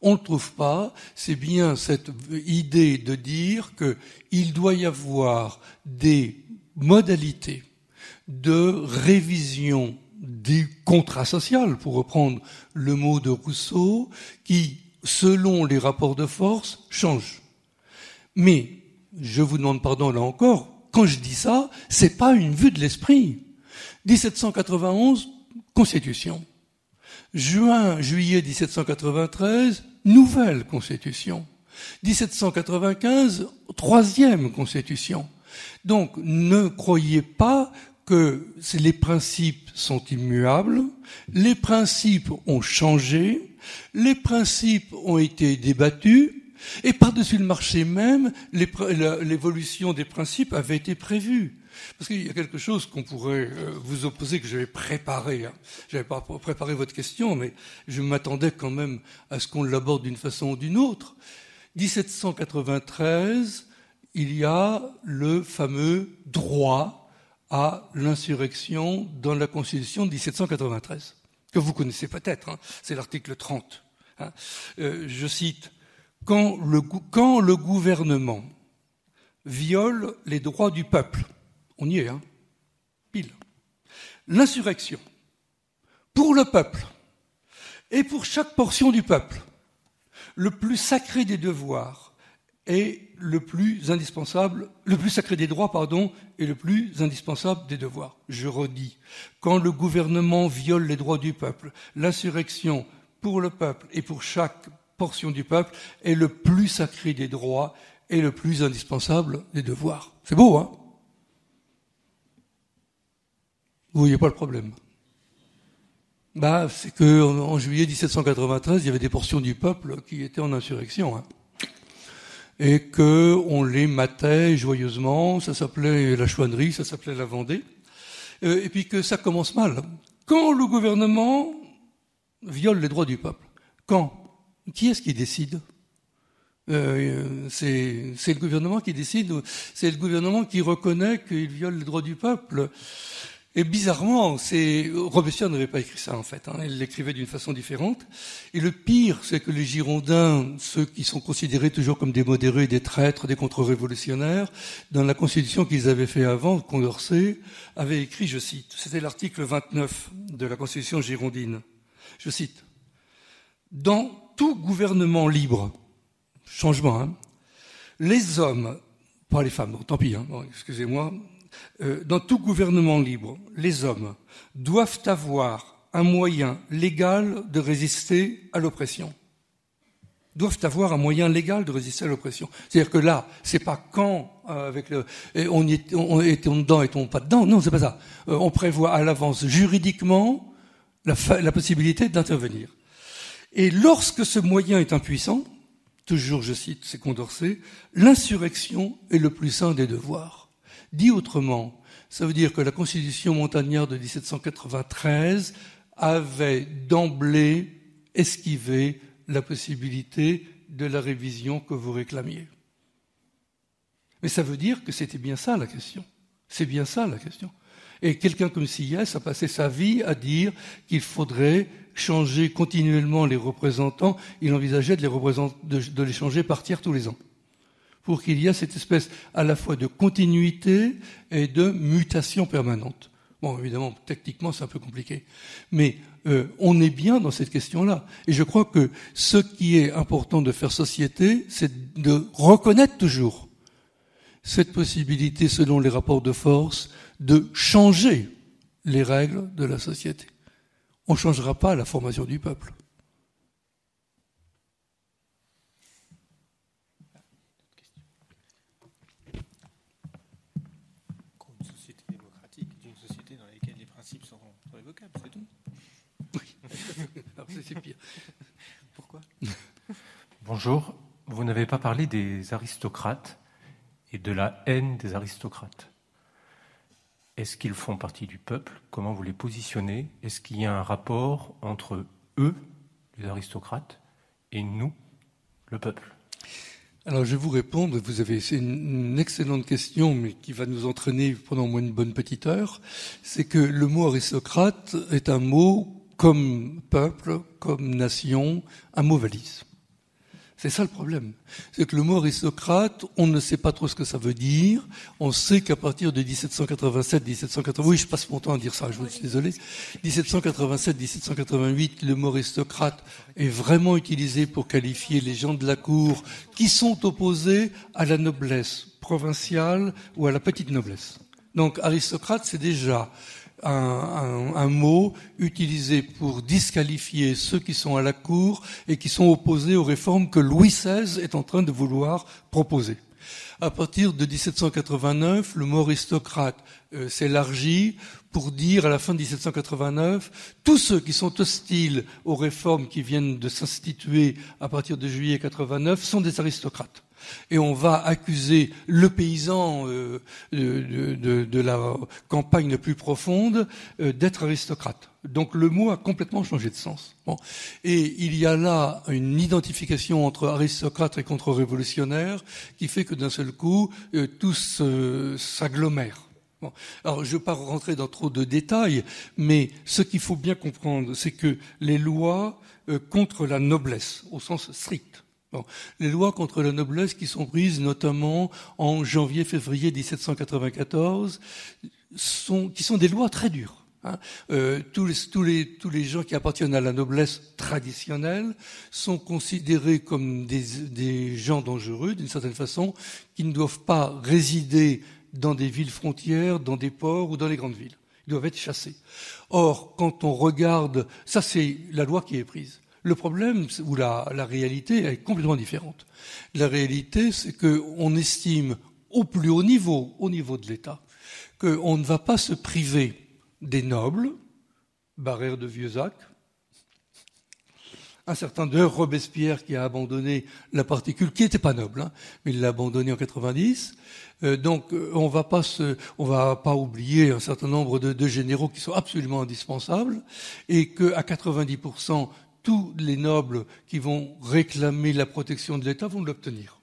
On ne le trouve pas. C'est bien cette idée de dire qu'il doit y avoir des modalités de révision du contrat social, pour reprendre le mot de Rousseau, qui, selon les rapports de force, changent. Mais, je vous demande pardon là encore, quand je dis ça, c'est pas une vue de l'esprit. 1791, Constitution. Juin, juillet 1793, nouvelle constitution. 1795, troisième constitution. Donc ne croyez pas que les principes sont immuables, les principes ont changé, les principes ont été débattus, et par-dessus le marché même, l'évolution des principes avait été prévue. Parce qu'il y a quelque chose qu'on pourrait euh, vous opposer, que j'avais préparé. Hein. Je n'avais pas préparé votre question, mais je m'attendais quand même à ce qu'on l'aborde d'une façon ou d'une autre. 1793, il y a le fameux droit à l'insurrection dans la Constitution de 1793, que vous connaissez peut-être, hein. c'est l'article 30. Hein. Euh, je cite, quand le gouvernement viole les droits du peuple, on y est, hein Pile. L'insurrection, pour le peuple, et pour chaque portion du peuple, le plus sacré des devoirs et le plus indispensable, le plus sacré des droits, pardon, et le plus indispensable des devoirs. Je redis, quand le gouvernement viole les droits du peuple, l'insurrection pour le peuple et pour chaque portion du peuple est le plus sacré des droits et le plus indispensable des devoirs. C'est beau, hein vous voyez pas le problème. Bah, c'est que en, juillet 1793, il y avait des portions du peuple qui étaient en insurrection, hein. et que on les matait joyeusement. Ça s'appelait la chouannerie, ça s'appelait la Vendée, euh, et puis que ça commence mal. Quand le gouvernement viole les droits du peuple, quand Qui est-ce qui décide euh, c'est, c'est le gouvernement qui décide, c'est le gouvernement qui reconnaît qu'il viole les droits du peuple. Et bizarrement, c'est Robespierre n'avait pas écrit ça en fait. Hein. Il l'écrivait d'une façon différente. Et le pire, c'est que les Girondins, ceux qui sont considérés toujours comme des modérés, des traîtres, des contre-révolutionnaires, dans la constitution qu'ils avaient fait avant, Condorcet avait écrit, je cite, c'était l'article 29 de la constitution girondine. Je cite dans tout gouvernement libre, changement, hein, les hommes, pas les femmes, tant pis, hein, excusez-moi, euh, dans tout gouvernement libre, les hommes doivent avoir un moyen légal de résister à l'oppression. Doivent avoir un moyen légal de résister à l'oppression. C'est-à-dire que là, c'est pas quand euh, avec le, on, est, on est dedans et on pas dedans. Non, c'est pas ça. Euh, on prévoit à l'avance juridiquement la, la possibilité d'intervenir. Et lorsque ce moyen est impuissant, toujours je cite, c'est Condorcet, l'insurrection est le plus sain des devoirs. Dit autrement, ça veut dire que la constitution montagnarde de 1793 avait d'emblée esquivé la possibilité de la révision que vous réclamiez. Mais ça veut dire que c'était bien ça la question. C'est bien ça la question. Et quelqu'un comme Sillès a passé sa vie à dire qu'il faudrait changer continuellement les représentants. Il envisageait de les, de les changer par tiers tous les ans pour qu'il y ait cette espèce à la fois de continuité et de mutation permanente. Bon, évidemment, techniquement, c'est un peu compliqué. Mais euh, on est bien dans cette question-là. Et je crois que ce qui est important de faire société, c'est de reconnaître toujours cette possibilité, selon les rapports de force, de changer les règles de la société. On ne changera pas la formation du peuple. Bonjour, vous n'avez pas parlé des aristocrates et de la haine des aristocrates. Est-ce qu'ils font partie du peuple Comment vous les positionnez Est-ce qu'il y a un rapport entre eux, les aristocrates, et nous, le peuple alors je vais vous répondre, vous avez c'est une excellente question mais qui va nous entraîner pendant moins une bonne petite heure, c'est que le mot aristocrate est un mot comme peuple, comme nation, un mot valise. C'est ça le problème. C'est que le mot aristocrate, on ne sait pas trop ce que ça veut dire. On sait qu'à partir de 1787, 1788, je passe mon temps à dire ça, je suis désolé. 1787, 1788, le mot aristocrate est vraiment utilisé pour qualifier les gens de la cour qui sont opposés à la noblesse provinciale ou à la petite noblesse. Donc aristocrate, c'est déjà un, mot utilisé pour disqualifier ceux qui sont à la cour et qui sont opposés aux réformes que Louis XVI est en train de vouloir proposer. À partir de 1789, le mot aristocrate euh, s'élargit pour dire à la fin de 1789, tous ceux qui sont hostiles aux réformes qui viennent de s'instituer à partir de juillet 89 sont des aristocrates et on va accuser le paysan euh, de, la campagne plus profonde euh, d'être aristocrate. Donc le mot a complètement changé de sens. Et il y a là une identification entre aristocrate et contre-révolutionnaire qui fait que d'un seul coup, euh, tout s'agglomère. Alors, je ne vais pas rentrer dans trop de détails, mais ce qu'il faut bien comprendre, c'est que les lois contre la noblesse, au sens strict, les lois contre la noblesse qui sont prises notamment en janvier-février 1794, sont, qui sont des lois très dures. Hein. Euh, tous, les, tous, les, gens qui appartiennent à la noblesse traditionnelle sont considérés comme des gens dangereux, d'une certaine façon, qui ne doivent pas résider dans des villes frontières, dans des ports ou dans les grandes villes. Ils doivent être chassés. Or, quand on regarde, ça c'est la loi qui est prise. Le problème ou la, réalité est complètement différente. La réalité, c'est qu'on estime au plus haut niveau, au niveau de l'État, qu'on ne va pas se priver des nobles, Barère de Vieuxac, un certain de Robespierre qui a abandonné la particule, qui n'était pas noble, hein, mais il l'a abandonné en 90. Euh, donc euh, on va pas se, va pas oublier un certain nombre de, généraux qui sont absolument indispensables et qu'à 90% tous les nobles qui vont réclamer la protection de l'État vont l'obtenir.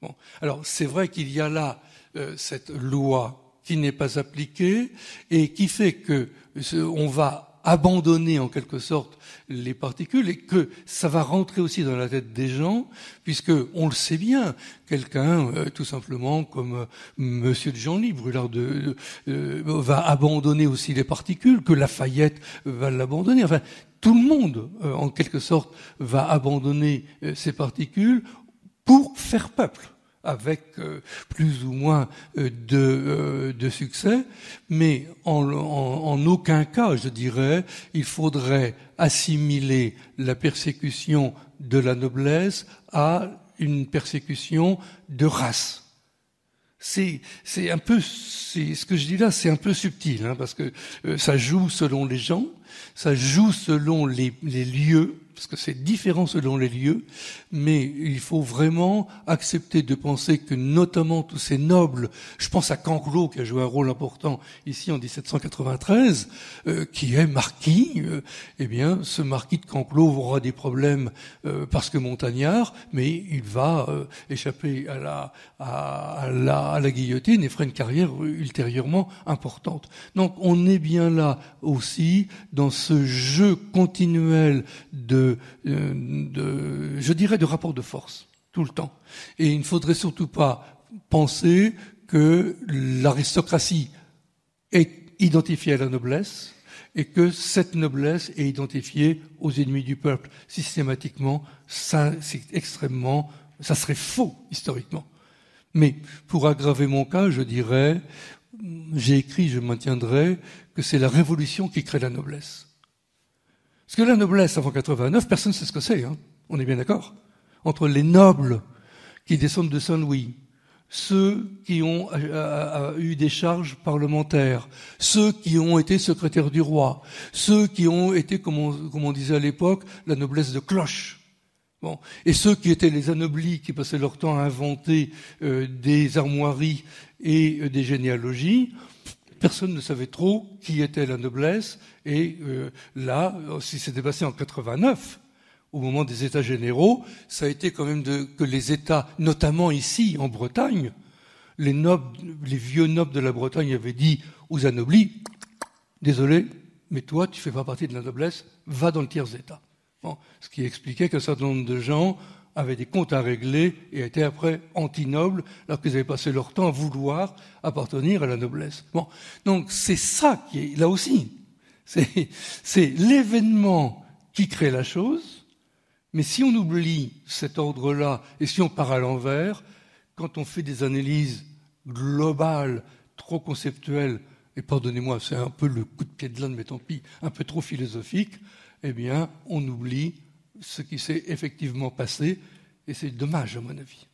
Bon. Alors c'est vrai qu'il y a là euh, cette loi qui n'est pas appliquée et qui fait que on va abandonner en quelque sorte les particules et que ça va rentrer aussi dans la tête des gens, puisque on le sait bien, quelqu'un euh, tout simplement comme euh, Monsieur de Genlis, brûlard de, va abandonner aussi les particules, que Lafayette va l'abandonner. Enfin, tout le monde, euh, en quelque sorte, va abandonner euh, ces particules pour faire peuple avec euh, plus ou moins de, succès, mais en, aucun cas, je dirais, il faudrait assimiler la persécution de la noblesse à une persécution de race. C'est, un peu, ce que je dis là, c'est un peu subtil, hein, parce que euh, ça joue selon les gens, ça joue selon les lieux, parce que c'est différent selon les lieux, mais il faut vraiment accepter de penser que notamment tous ces nobles, je pense à Canclot qui a joué un rôle important ici en 1793, euh, qui est marquis, euh, eh bien ce marquis de Canclot aura des problèmes euh, parce que montagnard, mais il va euh, échapper à la, à, la, guillotine et fera une carrière ultérieurement importante. Donc on est bien là aussi dans ce jeu continuel de, de je dirais, de rapport de force, tout le temps. Et il ne faudrait surtout pas penser que l'aristocratie est identifiée à la noblesse et que cette noblesse est identifiée aux ennemis du peuple. Systématiquement, ça, c'est extrêmement, ça serait faux historiquement. Mais pour aggraver mon cas, je dirais, j'ai écrit, je maintiendrai, que c'est la révolution qui crée la noblesse. Parce que la noblesse avant 89, personne ne sait ce que c'est, hein. on est bien d'accord entre les nobles qui descendent de Saint-Louis, ceux qui ont euh, euh, euh, eu des charges parlementaires, ceux qui ont été secrétaires du roi, ceux qui ont été, comme on, disait à l'époque, la noblesse de cloche. Bon. Et ceux qui étaient les anoblis, qui passaient leur temps à inventer des armoiries et des généalogies, personne ne savait trop qui était la noblesse. Et là, si c'était passé en 89, au moment des États généraux, ça a été quand même que les États, notamment ici en Bretagne, les, nobles, les vieux nobles de la Bretagne avaient dit aux anoblis Désolé, mais toi, tu ne fais pas partie de la noblesse, va dans le tiers-État. ce qui expliquait qu'un certain nombre de gens avaient des comptes à régler et étaient après anti-nobles, alors qu'ils avaient passé leur temps à vouloir appartenir à la noblesse. donc c'est ça qui est là aussi. C'est l'événement qui crée la chose, mais si on oublie cet ordre-là et si on part à l'envers, quand on fait des analyses globales, trop conceptuelles, et pardonnez-moi, c'est un peu le coup de pied de l'âne, mais tant pis, un peu trop philosophique, eh bien, on oublie ce qui s'est effectivement passé, et c'est dommage à mon avis.